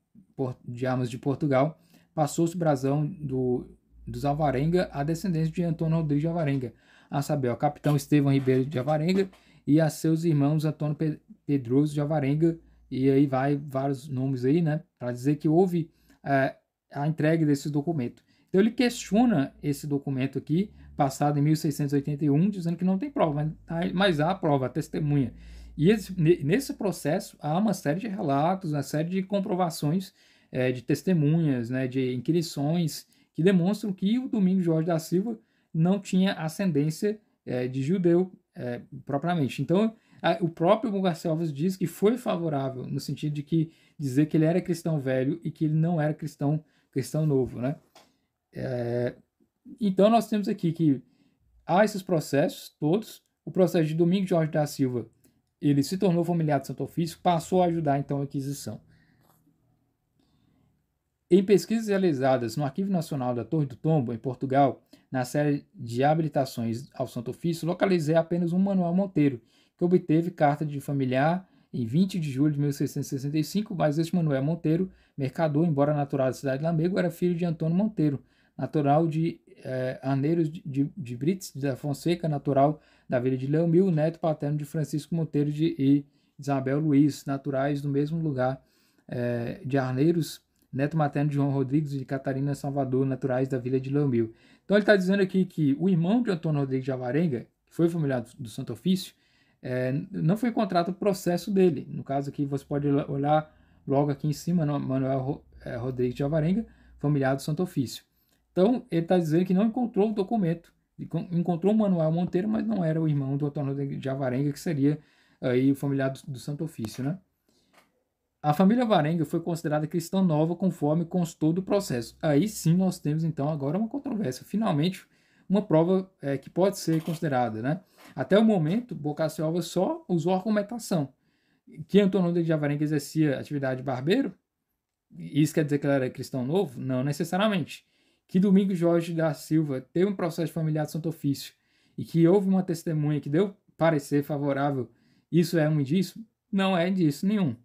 de armas de Portugal, passou-se o brasão do dos Alvarenga a descendência de Antônio Rodrigues de Alvarenga, a saber, o capitão Estevão Ribeiro de Alvarenga e a seus irmãos Antônio Pedroso de Alvarenga, e aí vai vários nomes aí, né, para dizer que houve é, a entrega desse documento. Então ele questiona esse documento aqui, passado em 1681, dizendo que não tem prova, mas tá, há a prova, a testemunha. E esse, nesse processo há uma série de relatos, uma série de comprovações é, de testemunhas, né, de inquirições que demonstram que o Domingo Jorge da Silva não tinha ascendência é, de judeu é, propriamente. Então, a, o próprio Garcia Alves diz que foi favorável no sentido de que dizer que ele era cristão velho e que ele não era cristão cristão novo, né? É, então nós temos aqui que há esses processos todos. O processo de Domingo Jorge da Silva, ele se tornou familiar do Santo Ofício, passou a ajudar então a aquisição. Em pesquisas realizadas no Arquivo Nacional da Torre do Tombo, em Portugal, na série de habilitações ao Santo Ofício, localizei apenas um Manuel Monteiro, que obteve carta de familiar em 20 de julho de 1665, mas este Manuel Monteiro, mercador, embora natural da cidade de Lamego, era filho de Antônio Monteiro, natural de eh, Arneiros de, de, de Afonseca, da Fonseca, natural da Vila de Leomil, neto paterno de Francisco Monteiro de, e Isabel Luiz, naturais do mesmo lugar eh, de Arneiros neto materno de João Rodrigues e de Catarina Salvador, naturais da vila de Lambio. Então ele está dizendo aqui que o irmão de Antônio Rodrigues de Alvarenga, que foi familiar do Santo Ofício, é, não foi contrato o processo dele. No caso aqui, você pode olhar logo aqui em cima, Manuel é, Rodrigues de Alvarenga, familiar do Santo Ofício. Então, ele está dizendo que não encontrou o documento, encontrou o Manuel Monteiro, mas não era o irmão do Antônio de Alvarenga, que seria aí o familiar do, do Santo Ofício, né? A família Varenga foi considerada cristã nova conforme constou do processo. Aí sim nós temos então agora uma controvérsia. Finalmente, uma prova é, que pode ser considerada. Né? Até o momento, Boccaccio Alves só usou argumentação. Que Antônio de Javarenga exercia atividade de barbeiro? Isso quer dizer que ele era cristão novo? Não necessariamente. Que Domingo Jorge da Silva teve um processo familiar de santo ofício e que houve uma testemunha que deu parecer favorável, isso é um indício? Não é indício nenhum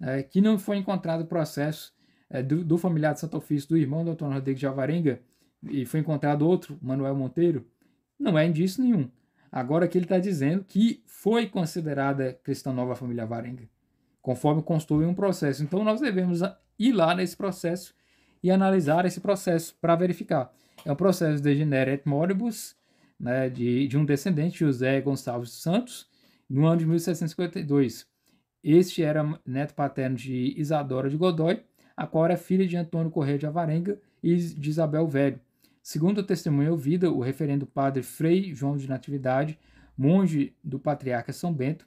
é, que não foi encontrado o processo é, do, do, familiar de Santo Ofício, do irmão do Antônio Rodrigues de Alvarenga, e foi encontrado outro, Manuel Monteiro, não é indício nenhum. Agora que ele está dizendo que foi considerada cristã nova a família Alvarenga, conforme constou em um processo. Então nós devemos ir lá nesse processo e analisar esse processo para verificar. É um processo de genere et moribus, né, de, de um descendente, José Gonçalves Santos, no ano de 1752. Este era neto paterno de Isadora de Godoy, a qual era filha de Antônio Correia de Avarenga e de Isabel Velho. Segundo a testemunha ouvida, o referendo padre Frei João de Natividade, monge do patriarca São Bento,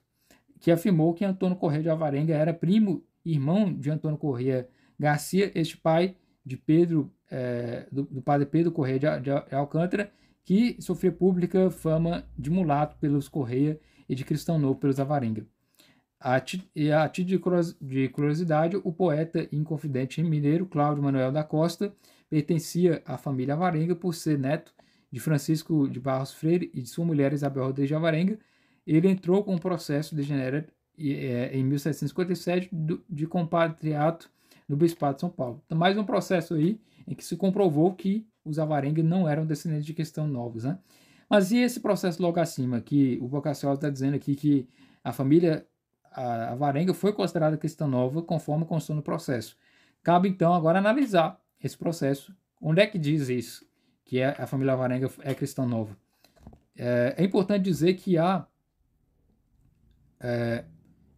que afirmou que Antônio Correia de Avarenga era primo irmão de Antônio Correia Garcia, este pai de Pedro, eh, do, do, padre Pedro Correia de, de Alcântara, que sofria pública fama de mulato pelos Correia e de cristão novo pelos Avarenga. E a título de curiosidade, o poeta e inconfidente mineiro Cláudio Manuel da Costa pertencia à família Avarenga por ser neto de Francisco de Barros Freire e de sua mulher Isabel Rodrigues de Avarenga. Ele entrou com o um processo de genera é, em 1757 de compatriato no Bispado de São Paulo. Então, mais um processo aí em que se comprovou que os Avarenga não eram descendentes de questão novos. Né? Mas e esse processo logo acima, que o Bocaciol está dizendo aqui que a família a, a varenga foi considerada questão nova conforme constou no processo. Cabe então agora analisar esse processo. Onde é que diz isso? Que é, a família Varenga é cristã nova. É, é, importante dizer que há é,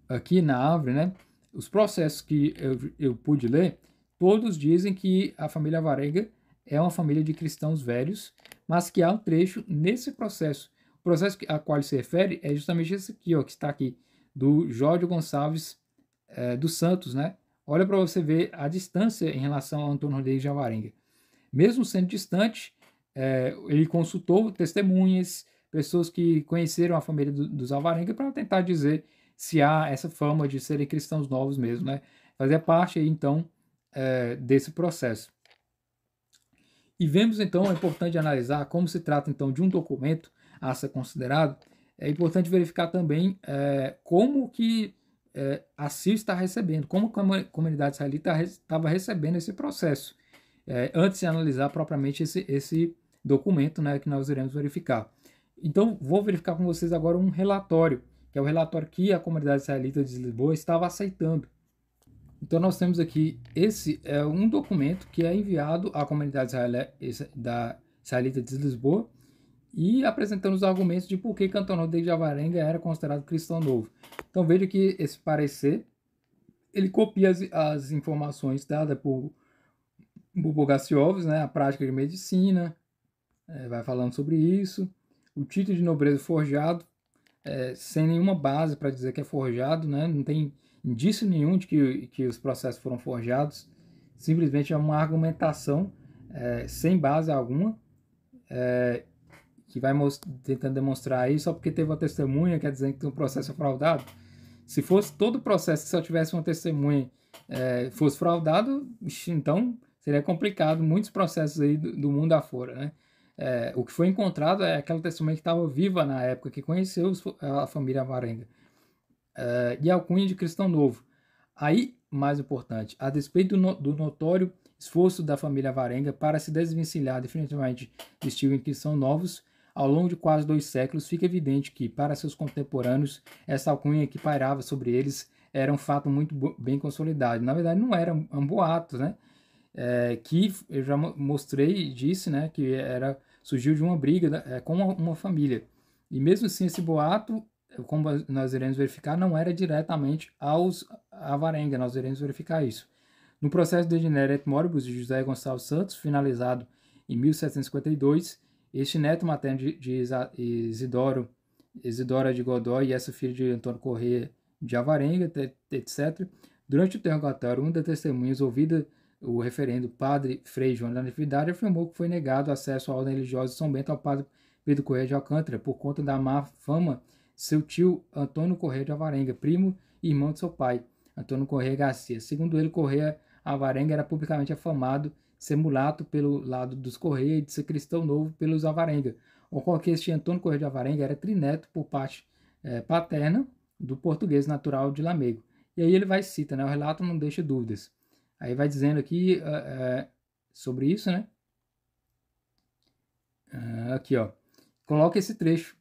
aqui na árvore, né, os processos que eu, eu, pude ler, todos dizem que a família Varenga é uma família de cristãos velhos, mas que há um trecho nesse processo. O processo a qual se refere é justamente esse aqui, ó, que está aqui do Jorge Gonçalves é, dos Santos, né? Olha para você ver a distância em relação ao Antônio Rodrigues de Alvarenga. Mesmo sendo distante, é, ele consultou testemunhas, pessoas que conheceram a família do, dos Alvarenga para tentar dizer se há essa fama de serem cristãos novos mesmo, né? Fazer parte aí, então é, desse processo. E vemos então, é importante analisar como se trata então de um documento a ser considerado, é importante verificar também é, como que é, a CIR está recebendo, como a comunidade israelita estava recebendo esse processo, é, antes de analisar propriamente esse, esse documento né, que nós iremos verificar. Então, vou verificar com vocês agora um relatório, que é o relatório que a comunidade israelita de Lisboa estava aceitando. Então, nós temos aqui, esse é um documento que é enviado à comunidade israelita de Lisboa, e apresentando os argumentos de por que Cantonal de Javarenga era considerado cristão novo. Então veja que esse parecer ele copia as, as informações dadas por Bubogaciovs, né, a prática de medicina, é, vai falando sobre isso, o título de nobreza forjado, é, sem nenhuma base para dizer que é forjado, né, não tem indício nenhum de que, que os processos foram forjados, simplesmente é uma argumentação é, sem base alguma. É, que vai tentando demonstrar aí só porque teve uma testemunha, quer é dizer que tem um processo fraudado. Se fosse todo o processo que só tivesse uma testemunha é, fosse fraudado, então seria complicado muitos processos aí do, do mundo afora, né? É, o que foi encontrado é aquela testemunha que estava viva na época, que conheceu a família Varenga É, e alcunha é de cristão novo. Aí, mais importante, a despeito do, no, do notório esforço da família Varenga para se desvencilhar definitivamente de Steven, que são novos, ao longo de quase dois séculos, fica evidente que, para seus contemporâneos, essa alcunha que pairava sobre eles era um fato muito bem consolidado. Na verdade, não era um, boato, né? É, que eu já mostrei disse, né? Que era surgiu de uma briga né, é, com uma, uma, família. E mesmo assim, esse boato, como nós iremos verificar, não era diretamente aos avarenga. Nós iremos verificar isso. No processo de Genere et Moribus de José Gonçalves Santos, finalizado em 1752, este neto materno de, de Isidoro, Isidora de Godói e essa filha de Antônio Corrêa de Avarenga, etc., durante o interrogatório, um das testemunhas ouvida o referendo padre Frei João da Natividade afirmou que foi negado acesso à ordem religiosa de São Bento ao padre Pedro Corrêa de Alcântara por conta da má fama seu tio Antônio Corrêa de Avarenga, primo e irmão de seu pai, Antônio Corrêa Garcia. Segundo ele, Corrêa Avarenga era publicamente afamado ser mulato pelo lado dos Correia e de ser cristão novo pelos Avarenga. ou que este Antônio Correia de Avarenga era trineto por parte é, paterna do português natural de Lamego. E aí ele vai cita, né? O relato não deixa dúvidas. Aí vai dizendo aqui eh, eh, sobre isso, né? Ah, aqui, ó. Coloca esse trecho.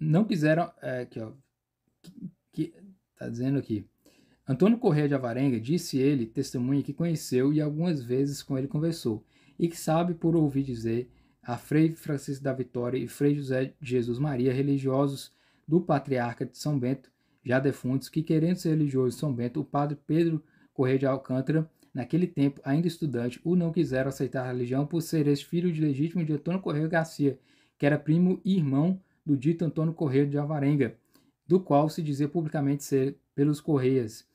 não quiseram. aqui, ó. Que, que, tá dizendo aqui. Antônio Correia de Avarenga disse ele, testemunha que conheceu e algumas vezes com ele conversou, e que sabe por ouvir dizer a Frei Francisco da Vitória e Frei José Jesus Maria, religiosos do Patriarca de São Bento, já defuntos, que querendo ser religioso de São Bento, o padre Pedro Correia de Alcântara, naquele tempo ainda estudante, o não quiseram aceitar a religião por ser este filho de legítimo de Antônio Correia Garcia, que era primo e irmão do dito Antônio Correia de Avarenga, do qual se dizia publicamente ser pelos Correias,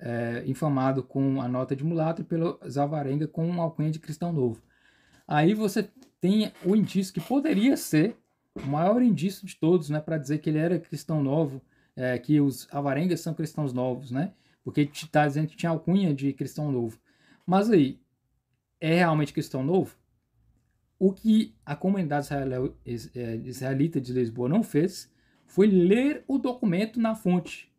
é, infamado com a nota de mulato e pelo Zavarenga com uma alcunha de cristão novo. Aí você tem o indício que poderia ser o maior indício de todos, né, para dizer que ele era cristão novo, é, que os avarengas são cristãos novos, né? Porque está dizendo que tinha alcunha de cristão novo. Mas aí, é realmente cristão novo? O que a comunidade é, israelita de Lisboa não fez foi ler o documento na fonte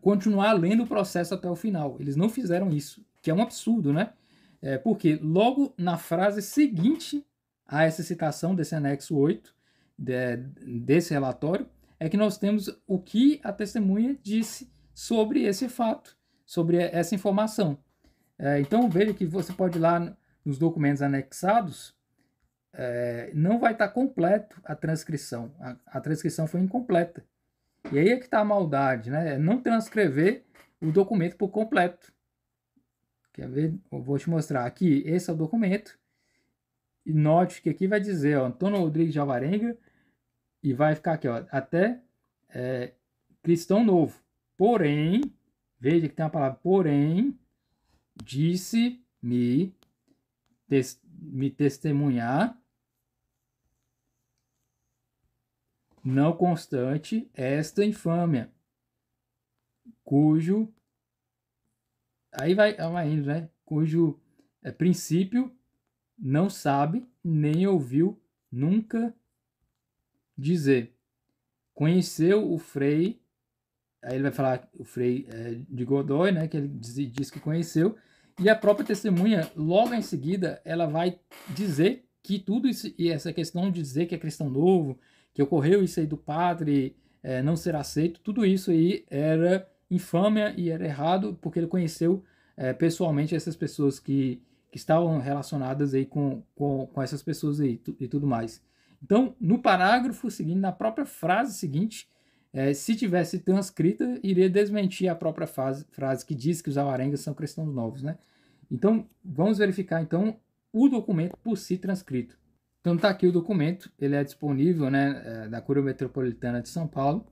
continuar lendo o processo até o final. Eles não fizeram isso, que é um absurdo, né? É, porque logo na frase seguinte a essa citação desse anexo 8, de, desse relatório, é que nós temos o que a testemunha disse sobre esse fato, sobre essa informação. É, então veja que você pode ir lá nos documentos anexados, é, não vai estar completo a transcrição. A, a transcrição foi incompleta. E aí é que está a maldade, né? É não transcrever o documento por completo. Quer ver? Eu vou te mostrar aqui. Esse é o documento. E note que aqui vai dizer, ó, Antônio Rodrigues de Alvarenga, e vai ficar aqui, ó, até é, cristão novo. Porém, veja que tem a palavra porém, disse-me, tes, me testemunhar não constante esta infâmia, cujo. Aí vai, vai indo, né? Cujo é, princípio não sabe nem ouviu nunca dizer. Conheceu o Frei, aí ele vai falar o Frei é, de Godoy, né, que ele diz, diz, que conheceu, e a própria testemunha, logo em seguida, ela vai dizer que tudo isso, e essa questão de dizer que é cristão novo, que ocorreu isso aí do padre é, não ser aceito, tudo isso aí era infâmia e era errado, porque ele conheceu é, pessoalmente essas pessoas que, que estavam relacionadas aí com, com, com essas pessoas aí e tudo mais. Então, no parágrafo seguinte, na própria frase seguinte, é, se tivesse transcrita, iria desmentir a própria frase, frase que diz que os avarengas são cristãos novos, né? Então, vamos verificar então o documento por si transcrito. Então tá aqui o documento, ele é disponível, né, é, da Cura Metropolitana de São Paulo.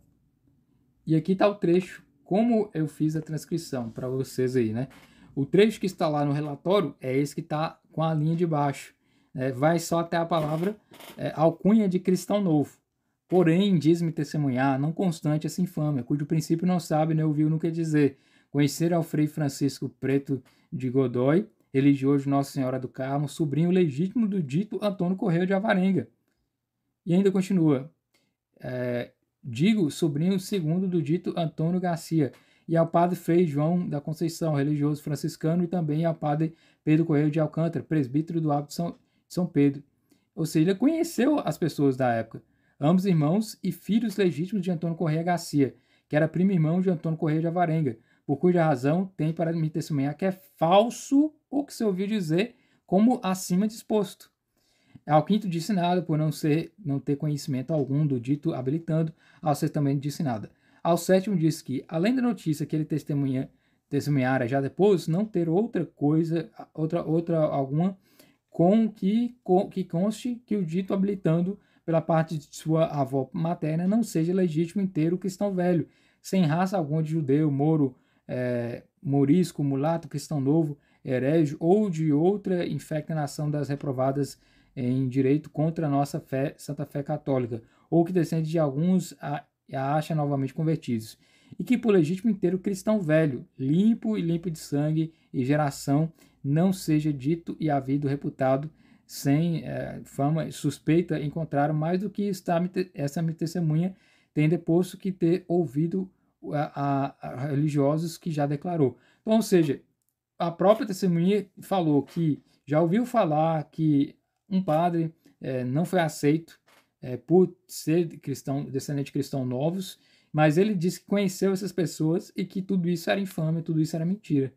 E aqui tá o trecho, como eu fiz a transcrição para vocês aí, né? O trecho que está lá no relatório é esse que está com a linha de baixo. Né? Vai só até a palavra é, alcunha de cristão novo. Porém, diz-me testemunhar, não constante essa infâmia, cujo princípio não sabe nem ouviu nunca dizer. Conhecer ao Frei Francisco Preto de Godoy, religioso Nossa Senhora do Carmo, sobrinho legítimo do dito Antônio Correia de Avarenga. E ainda continua. É, digo sobrinho segundo do dito Antônio Garcia, e ao padre Frei João da Conceição, religioso franciscano, e também ao padre Pedro Correia de Alcântara, presbítero do hábito de São, São Pedro. Ou seja, ele conheceu as pessoas da época, ambos irmãos e filhos legítimos de Antônio Correia Garcia, que era primo-irmão de Antônio Correia de Avarenga, por cuja razão tem para me testemunhar que é falso o que se ouviu dizer, como acima disposto. Ao quinto disse nada, por não ser, não ter conhecimento algum do dito habilitando, ao sexto também disse nada. Ao sétimo disse que, além da notícia que ele testemunha, testemunhara já depois, não ter outra coisa, outra, outra alguma, com que, com, que conste que o dito habilitando pela parte de sua avó materna não seja legítimo inteiro cristão velho, sem raça alguma de judeu, moro, é, morisco, mulato, cristão novo, herege ou de outra infecta nação das reprovadas em direito contra a nossa fé, santa fé católica, ou que descende de alguns a, a acha novamente convertidos, e que por legítimo inteiro cristão velho, limpo e limpo de sangue e geração, não seja dito e havido reputado sem é, fama suspeita encontraram mais do que está essa minha testemunha tem deposto que ter ouvido a, a, religiosos que já declarou. Então, ou seja, a própria testemunha falou que já ouviu falar que um padre é, não foi aceito é, por ser cristão, descendente de cristão novos, mas ele disse que conheceu essas pessoas e que tudo isso era infame, tudo isso era mentira.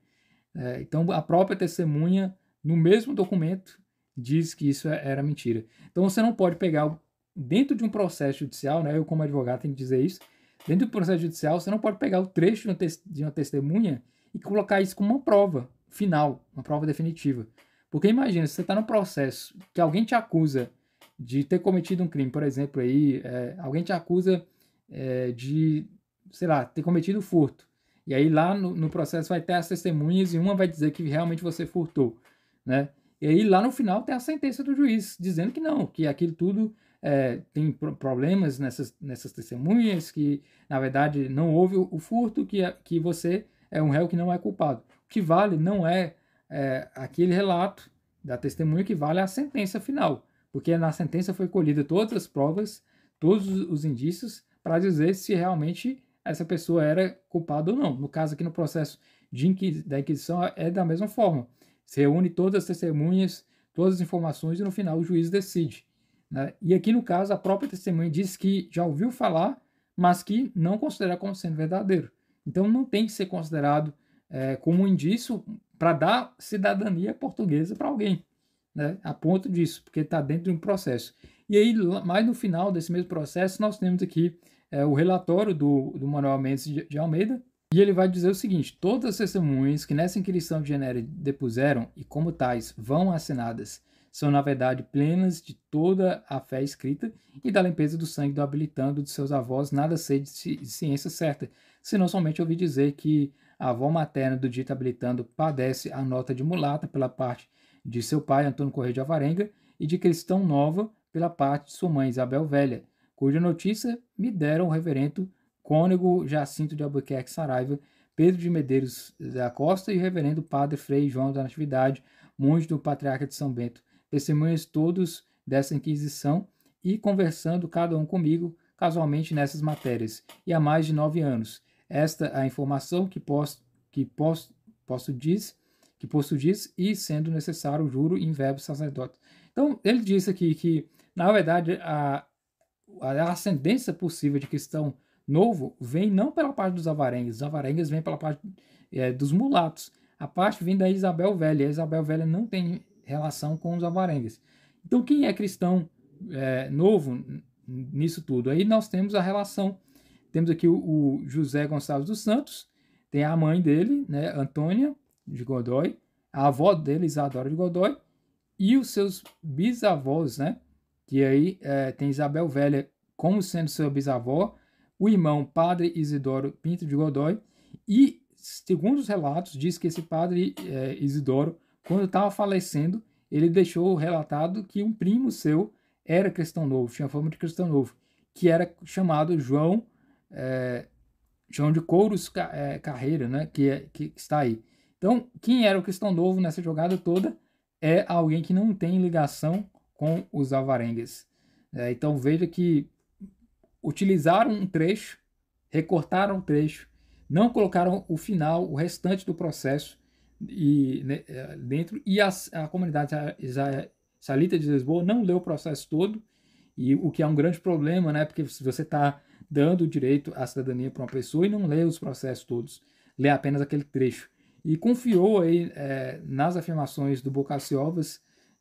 É, então, a própria testemunha, no mesmo documento, diz que isso é, era mentira. Então, você não pode pegar, dentro de um processo judicial, né, eu como advogado tenho que dizer isso, Dentro do processo judicial, você não pode pegar o trecho de uma testemunha e colocar isso como uma prova final, uma prova definitiva. Porque imagina, se você está no processo que alguém te acusa de ter cometido um crime, por exemplo, aí, é, alguém te acusa é, de, sei lá, ter cometido furto. E aí lá no, no, processo vai ter as testemunhas e uma vai dizer que realmente você furtou, né? E aí lá no final tem a sentença do juiz dizendo que não, que aquilo tudo é, tem problemas nessas, nessas testemunhas, que na verdade não houve o, furto, que, é, que você é um réu que não é culpado. O que vale não é, é aquele relato da testemunha, que vale é a sentença final, porque na sentença foi colhida todas as provas, todos os indícios para dizer se realmente essa pessoa era culpada ou não. No caso aqui no processo de da Inquisição é, é da mesma forma. Se reúne todas as testemunhas, todas as informações e no final o juiz decide. Né? E aqui no caso, a própria testemunha diz que já ouviu falar, mas que não considera como sendo verdadeiro. Então não tem que ser considerado é, como um indício para dar cidadania portuguesa para alguém, né? a ponto disso, porque está dentro de um processo. E aí, mais no final desse mesmo processo, nós temos aqui é, o relatório do, do Manuel Mendes de, Almeida, e ele vai dizer o seguinte: todas as testemunhas que nessa inquisição de Genere depuseram e, como tais, vão assinadas são na verdade plenas de toda a fé escrita e da limpeza do sangue do habilitando de seus avós, nada sei de ciência certa, senão somente ouvi dizer que a avó materna do dito habilitando padece a nota de mulata pela parte de seu pai, Antônio Correia de Alvarenga, e de cristão nova pela parte de sua mãe, Isabel Velha, cuja notícia me deram o reverendo cônego Jacinto de Albuquerque Saraiva, Pedro de Medeiros da Costa e o reverendo padre Frei João da Natividade, monge do Patriarca de São Bento, testemunhas todos dessa Inquisição e conversando cada um comigo casualmente nessas matérias, e há mais de nove anos. Esta é a informação que posso, que posso, posso diz, que posso diz, e sendo necessário, juro em verbo sacerdote. Então, ele disse aqui que, na verdade, a, a ascendência possível de cristão novo vem não pela parte dos avarengas, os avarengas vem pela parte é, dos mulatos. A parte vem da Isabel Velha. A Isabel Velha não tem relação com os alvarengues. Então, quem é cristão é, novo nisso tudo? Aí nós temos a relação. Temos aqui o, o, José Gonçalves dos Santos, tem a mãe dele, né, Antônia de Godoy, a avó dele, Isadora de Godoy, e os seus bisavós, né? Que aí é, tem Isabel Velha como sendo seu bisavó, o irmão padre Isidoro Pinto de Godoy, e segundo os relatos, diz que esse padre é, Isidoro quando estava falecendo, ele deixou relatado que um primo seu era cristão novo, tinha fama de cristão novo, que era chamado João é, João de Couros é, Carreira, né? Que, é, que está aí. Então, quem era o cristão novo nessa jogada toda é alguém que não tem ligação com os avarengues. É, né. então veja que utilizaram um trecho, recortaram um trecho, não colocaram o final, o restante do processo e, né, é, dentro, e a, a comunidade israelita de Lisboa não leu o processo todo, e o que é um grande problema, né? Porque se você está dando o direito à cidadania para uma pessoa e não lê os processos todos, lê apenas aquele trecho. E confiou aí é, nas afirmações do Boccaccio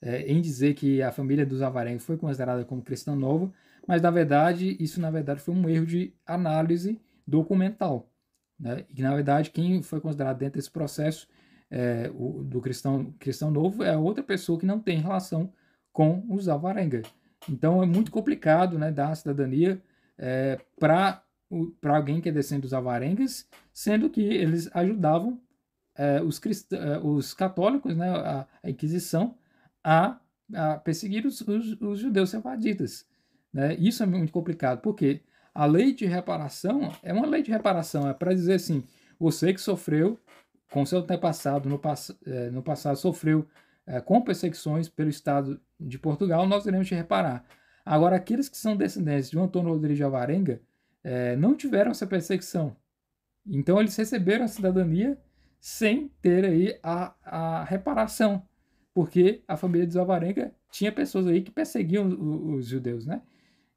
é, em dizer que a família dos Avarém foi considerada como cristã nova, mas na verdade isso na verdade foi um erro de análise documental, né? E na verdade quem foi considerado dentro desse processo é, o, do cristão, cristão novo é outra pessoa que não tem relação com os alvarenga. Então é muito complicado né, dar a cidadania é, para alguém que é descendente dos alvarengas, sendo que eles ajudavam é, os, crist... É, os católicos, né, a, a Inquisição, a, a perseguir os, os, os judeus sepharditas. Né? Isso é muito complicado, porque a lei de reparação é uma lei de reparação, é para dizer assim, você que sofreu com seu antepassado no, pass é, no passado sofreu é, com perseguições pelo Estado de Portugal, nós iremos te reparar. Agora, aqueles que são descendentes de Antônio Rodrigues de Alvarenga é, não tiveram essa perseguição. Então, eles receberam a cidadania sem ter aí a, a reparação, porque a família dos Alvarenga tinha pessoas aí que perseguiam os, judeus, né?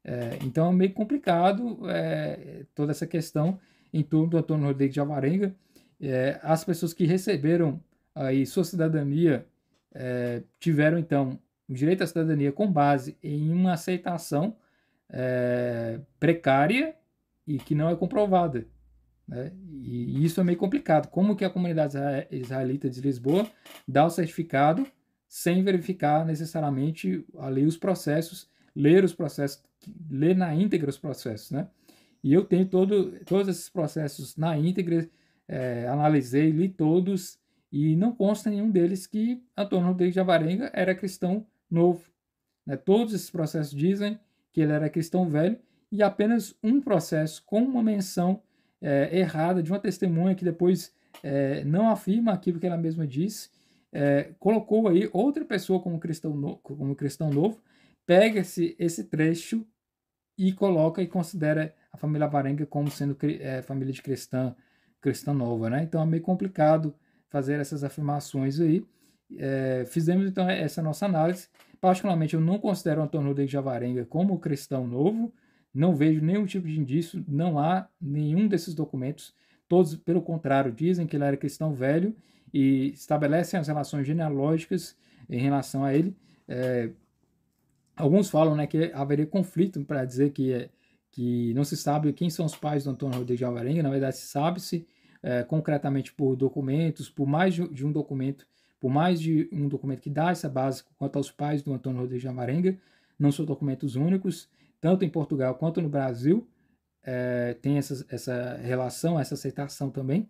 É, então, é meio complicado é, toda essa questão em torno do Antônio Rodrigues de Alvarenga, é, as pessoas que receberam aí sua cidadania é, tiveram então o direito à cidadania com base em uma aceitação é, precária e que não é comprovada. Né? E isso é meio complicado. Como que a comunidade israelita de Lisboa dá o certificado sem verificar necessariamente ali os processos, ler os processos, ler na íntegra os processos, né? E eu tenho todo, todos esses processos na íntegra, é, analisei, li todos e não consta nenhum deles que Antônio Rodrigues de Avarenga era cristão novo. Né? Todos esses processos dizem que ele era cristão velho e apenas um processo com uma menção é, errada de uma testemunha que depois é, não afirma aquilo que ela mesma disse, é, colocou aí outra pessoa como cristão, no, como cristão novo, pega-se esse trecho e coloca e considera a família Varenga como sendo é, família de cristã, cristã nova, né? Então é meio complicado fazer essas afirmações aí. É, fizemos então essa nossa análise. Particularmente, eu não considero Antônio de Javarenga como cristão novo, não vejo nenhum tipo de indício, não há nenhum desses documentos. Todos, pelo contrário, dizem que ele era cristão velho e estabelecem as relações genealógicas em relação a ele. É, alguns falam né, que haveria conflito para dizer que é que não se sabe quem são os pais do Antônio Rodrigues de Alvarenga, na verdade sabe-se é, concretamente por documentos, por mais de um documento, por mais de um documento que dá essa base quanto aos pais do Antônio Rodrigues de Alvarenga, não são documentos únicos, tanto em Portugal quanto no Brasil, é, tem essa, essa relação, essa aceitação também,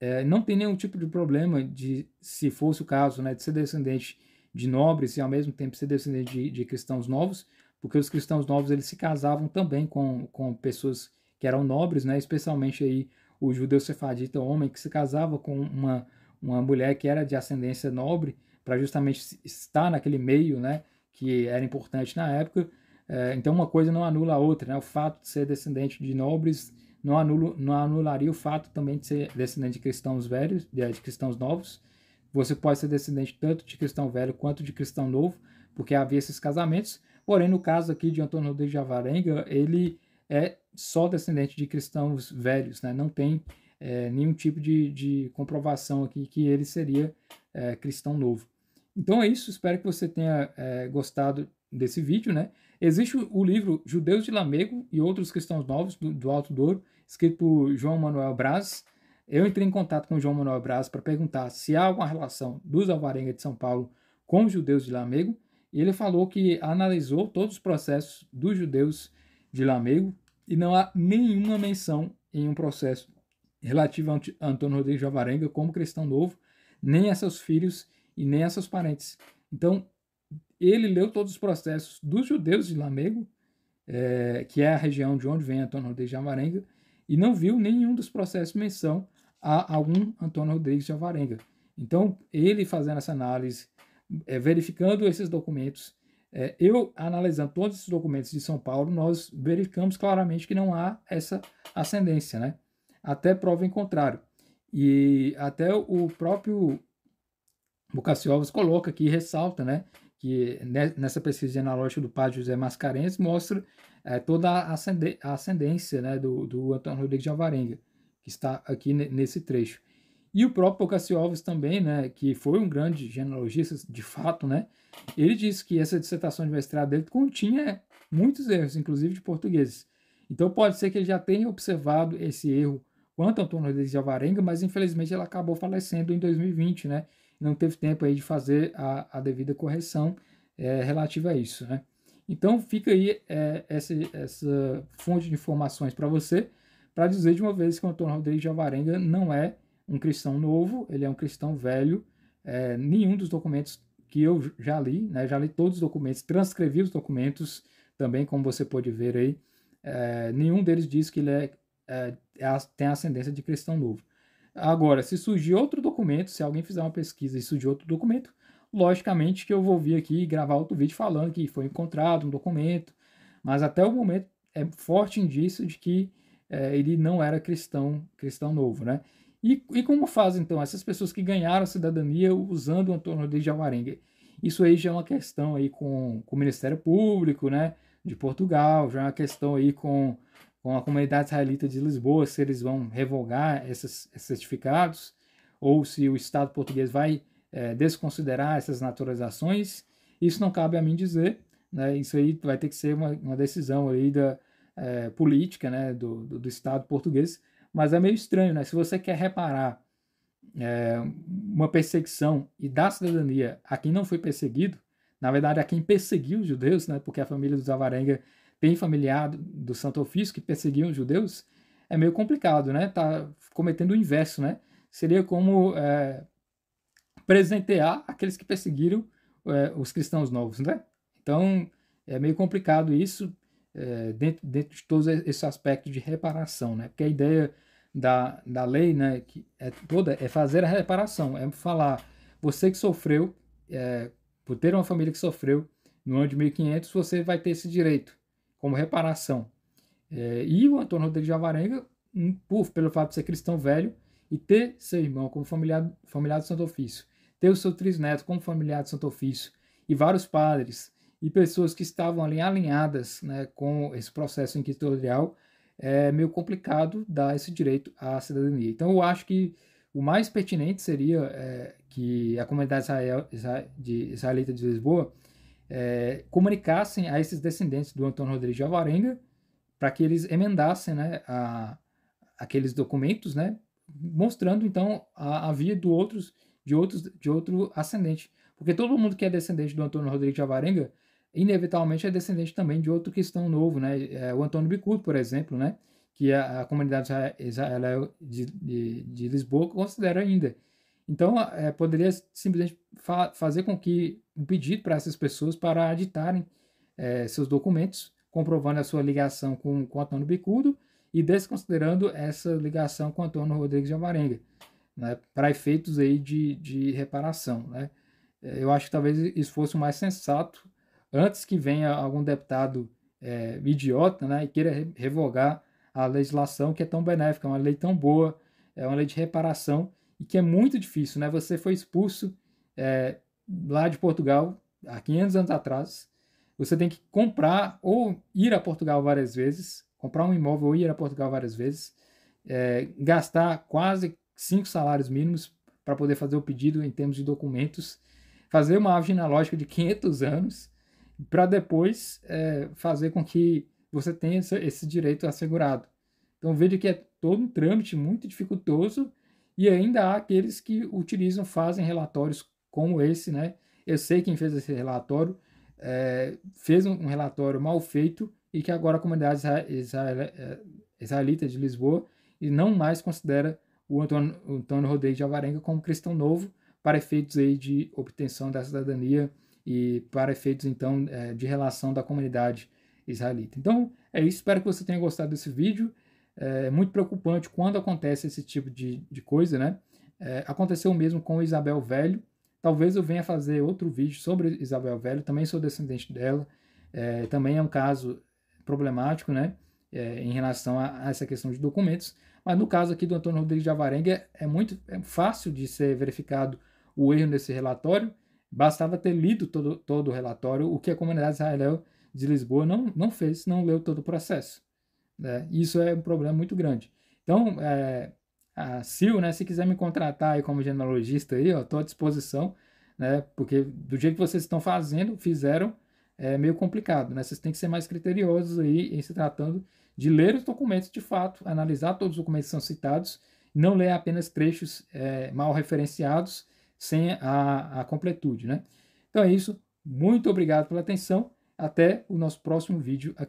é, não tem nenhum tipo de problema de, se fosse o caso, né, de ser descendente de nobres e ao mesmo tempo ser descendente de, de cristãos novos, porque os cristãos novos eles se casavam também com, com pessoas que eram nobres, né? especialmente aí o judeu sefardita homem que se casava com uma, uma mulher que era de ascendência nobre para justamente estar naquele meio né? que era importante na época. É, então uma coisa não anula a outra, né? o fato de ser descendente de nobres não, anula, não anularia o fato também de ser descendente de cristãos velhos, de, de cristãos novos. Você pode ser descendente tanto de cristão velho quanto de cristão novo, porque havia esses casamentos, Porém, no caso aqui de Antônio de Javarenga, ele é só descendente de cristãos velhos, né? não tem é, nenhum tipo de, de, comprovação aqui que ele seria é, cristão novo. Então é isso, espero que você tenha é, gostado desse vídeo. Né? Existe o livro Judeus de Lamego e Outros Cristãos Novos, do, do Alto Douro, escrito por João Manuel Braz. Eu entrei em contato com o João Manuel Braz para perguntar se há alguma relação dos Alvarenga de São Paulo com os judeus de Lamego, e ele falou que analisou todos os processos dos judeus de Lamego e não há nenhuma menção em um processo relativo a Antônio Rodrigues de Alvarenga como cristão novo, nem a seus filhos e nem a seus parentes. Então, ele leu todos os processos dos judeus de Lamego, é, que é a região de onde vem Antônio Rodrigues de Alvarenga, e não viu nenhum dos processos menção a algum Antônio Rodrigues de Alvarenga. Então, ele fazendo essa análise é, verificando esses documentos, é, eu analisando todos esses documentos de São Paulo, nós verificamos claramente que não há essa ascendência, né? Até prova em contrário. E até o próprio Bucassi coloca aqui, ressalta, né? Que nessa pesquisa analógica do padre José Mascarenhas mostra é, toda a ascendência né, do, do Antônio Rodrigues de Alvarenga, que está aqui nesse trecho. E o próprio Boccaccio Alves também, né, que foi um grande genealogista de fato, né, ele disse que essa dissertação de mestrado dele continha muitos erros, inclusive de portugueses. Então pode ser que ele já tenha observado esse erro quanto ao Antônio Rodrigues de Alvarenga, mas infelizmente ela acabou falecendo em 2020, né, não teve tempo aí de fazer a, a devida correção é, relativa a isso, né. Então fica aí é, eh, essa, essa fonte de informações para você, para dizer de uma vez que o Antônio Rodrigues de Alvarenga não é um cristão novo, ele é um cristão velho. É, nenhum dos documentos que eu já li, né, já li todos os documentos, transcrevi os documentos também, como você pode ver aí, é, nenhum deles diz que ele é, é, é tem ascendência de cristão novo. Agora, se surgir outro documento, se alguém fizer uma pesquisa e surgir outro documento, logicamente que eu vou vir aqui e gravar outro vídeo falando que foi encontrado um documento, mas até o momento é forte indício de que é, ele não era cristão, cristão novo, né? E, e como faz, então, essas pessoas que ganharam cidadania usando o Antônio de Alvarenga? Isso aí já é uma questão aí com, com o Ministério Público, né, de Portugal, já é uma questão aí com, com a comunidade israelita de Lisboa, se eles vão revogar esses, esses certificados, ou se o Estado português vai é, desconsiderar essas naturalizações, isso não cabe a mim dizer, né, isso aí vai ter que ser uma, uma decisão aí da é, política, né, do, do, do Estado português, mas é meio estranho, né? Se você quer reparar é, uma perseguição e dar cidadania a quem não foi perseguido, na verdade, a quem perseguiu os judeus, né? Porque a família dos Avarenga tem familiar do Santo Ofício que perseguiam os judeus, é meio complicado, né? Tá cometendo o inverso, né? Seria como é, presentear aqueles que perseguiram é, os cristãos novos, né? Então, é meio complicado isso é, dentro, dentro de todos esses aspectos de reparação, né? Porque a ideia da, da lei, né, que é toda, é fazer a reparação, é falar, você que sofreu, é, por ter uma família que sofreu no ano de 1500, você vai ter esse direito como reparação. É, e o Antônio Rodrigues de Alvarenga, um, pelo fato de ser cristão velho e ter seu irmão como familiar, familiar do Santo Ofício, ter o seu trisneto como familiar do Santo Ofício e vários padres e pessoas que estavam ali alinhadas né, com esse processo inquisitorial, é meio complicado dar esse direito à cidadania. Então, eu acho que o mais pertinente seria é, que a comunidade israel, de, israelita de Lisboa é, comunicassem a esses descendentes do Antônio Rodrigues de Alvarenga para que eles emendassem né, a, aqueles documentos, né, mostrando então a, a via do outros, de, outros, de outro ascendente. Porque todo mundo que é descendente do Antônio Rodrigues de Alvarenga inevitavelmente é descendente também de outro cristão novo, né? É, o Antônio Bicudo, por exemplo, né? Que a, a comunidade israelense de, de, de, Lisboa considera ainda. Então, é, poderia simplesmente fa fazer com que um pedido para essas pessoas para aditarem é, seus documentos, comprovando a sua ligação com, com Antônio Bicudo e desconsiderando essa ligação com Antônio Rodrigues de Alvarenga, né? Para efeitos aí de, de reparação, né? É, eu acho que talvez isso fosse o mais sensato antes que venha algum deputado é, idiota né, e queira revogar a legislação que é tão benéfica, é uma lei tão boa, é uma lei de reparação e que é muito difícil. Né? Você foi expulso é, lá de Portugal há 500 anos atrás, você tem que comprar ou ir a Portugal várias vezes, comprar um imóvel ou ir a Portugal várias vezes, é, gastar quase cinco salários mínimos para poder fazer o pedido em termos de documentos, fazer uma árvore genealógica de 500 anos, para depois é, fazer com que você tenha esse, esse direito assegurado. Então veja que é todo um trâmite muito dificultoso e ainda há aqueles que utilizam, fazem relatórios como esse, né? Eu sei quem fez esse relatório, é, fez um, um relatório mal feito e que agora a comunidade é, israelita de Lisboa e não mais considera o Antônio, o Antônio Rodrigues de Alvarenga como cristão novo para efeitos aí de obtenção da cidadania e para efeitos então é, de relação da comunidade israelita. Então é isso, espero que você tenha gostado desse vídeo. É, é muito preocupante quando acontece esse tipo de, de coisa, né? É, aconteceu o mesmo com Isabel Velho. Talvez eu venha fazer outro vídeo sobre Isabel Velho, também sou descendente dela. É, também é um caso problemático, né? É, em relação a, a, essa questão de documentos. Mas no caso aqui do Antônio Rodrigues de Avarenga, é, é muito é fácil de ser verificado o erro nesse relatório. Bastava ter lido todo, todo o relatório, o que a comunidade israel de Lisboa não, não fez, não leu todo o processo. Né? Isso é um problema muito grande. Então, é, a Sil, né, se quiser me contratar aí como genealogista, estou à disposição, né, porque do jeito que vocês estão fazendo, fizeram, é meio complicado. Né? Vocês têm que ser mais criteriosos aí em se tratando de ler os documentos de fato, analisar todos os documentos que são citados, não ler apenas trechos é, mal referenciados sem a, a completude, né? Então é isso. Muito obrigado pela atenção. Até o nosso próximo vídeo aqui.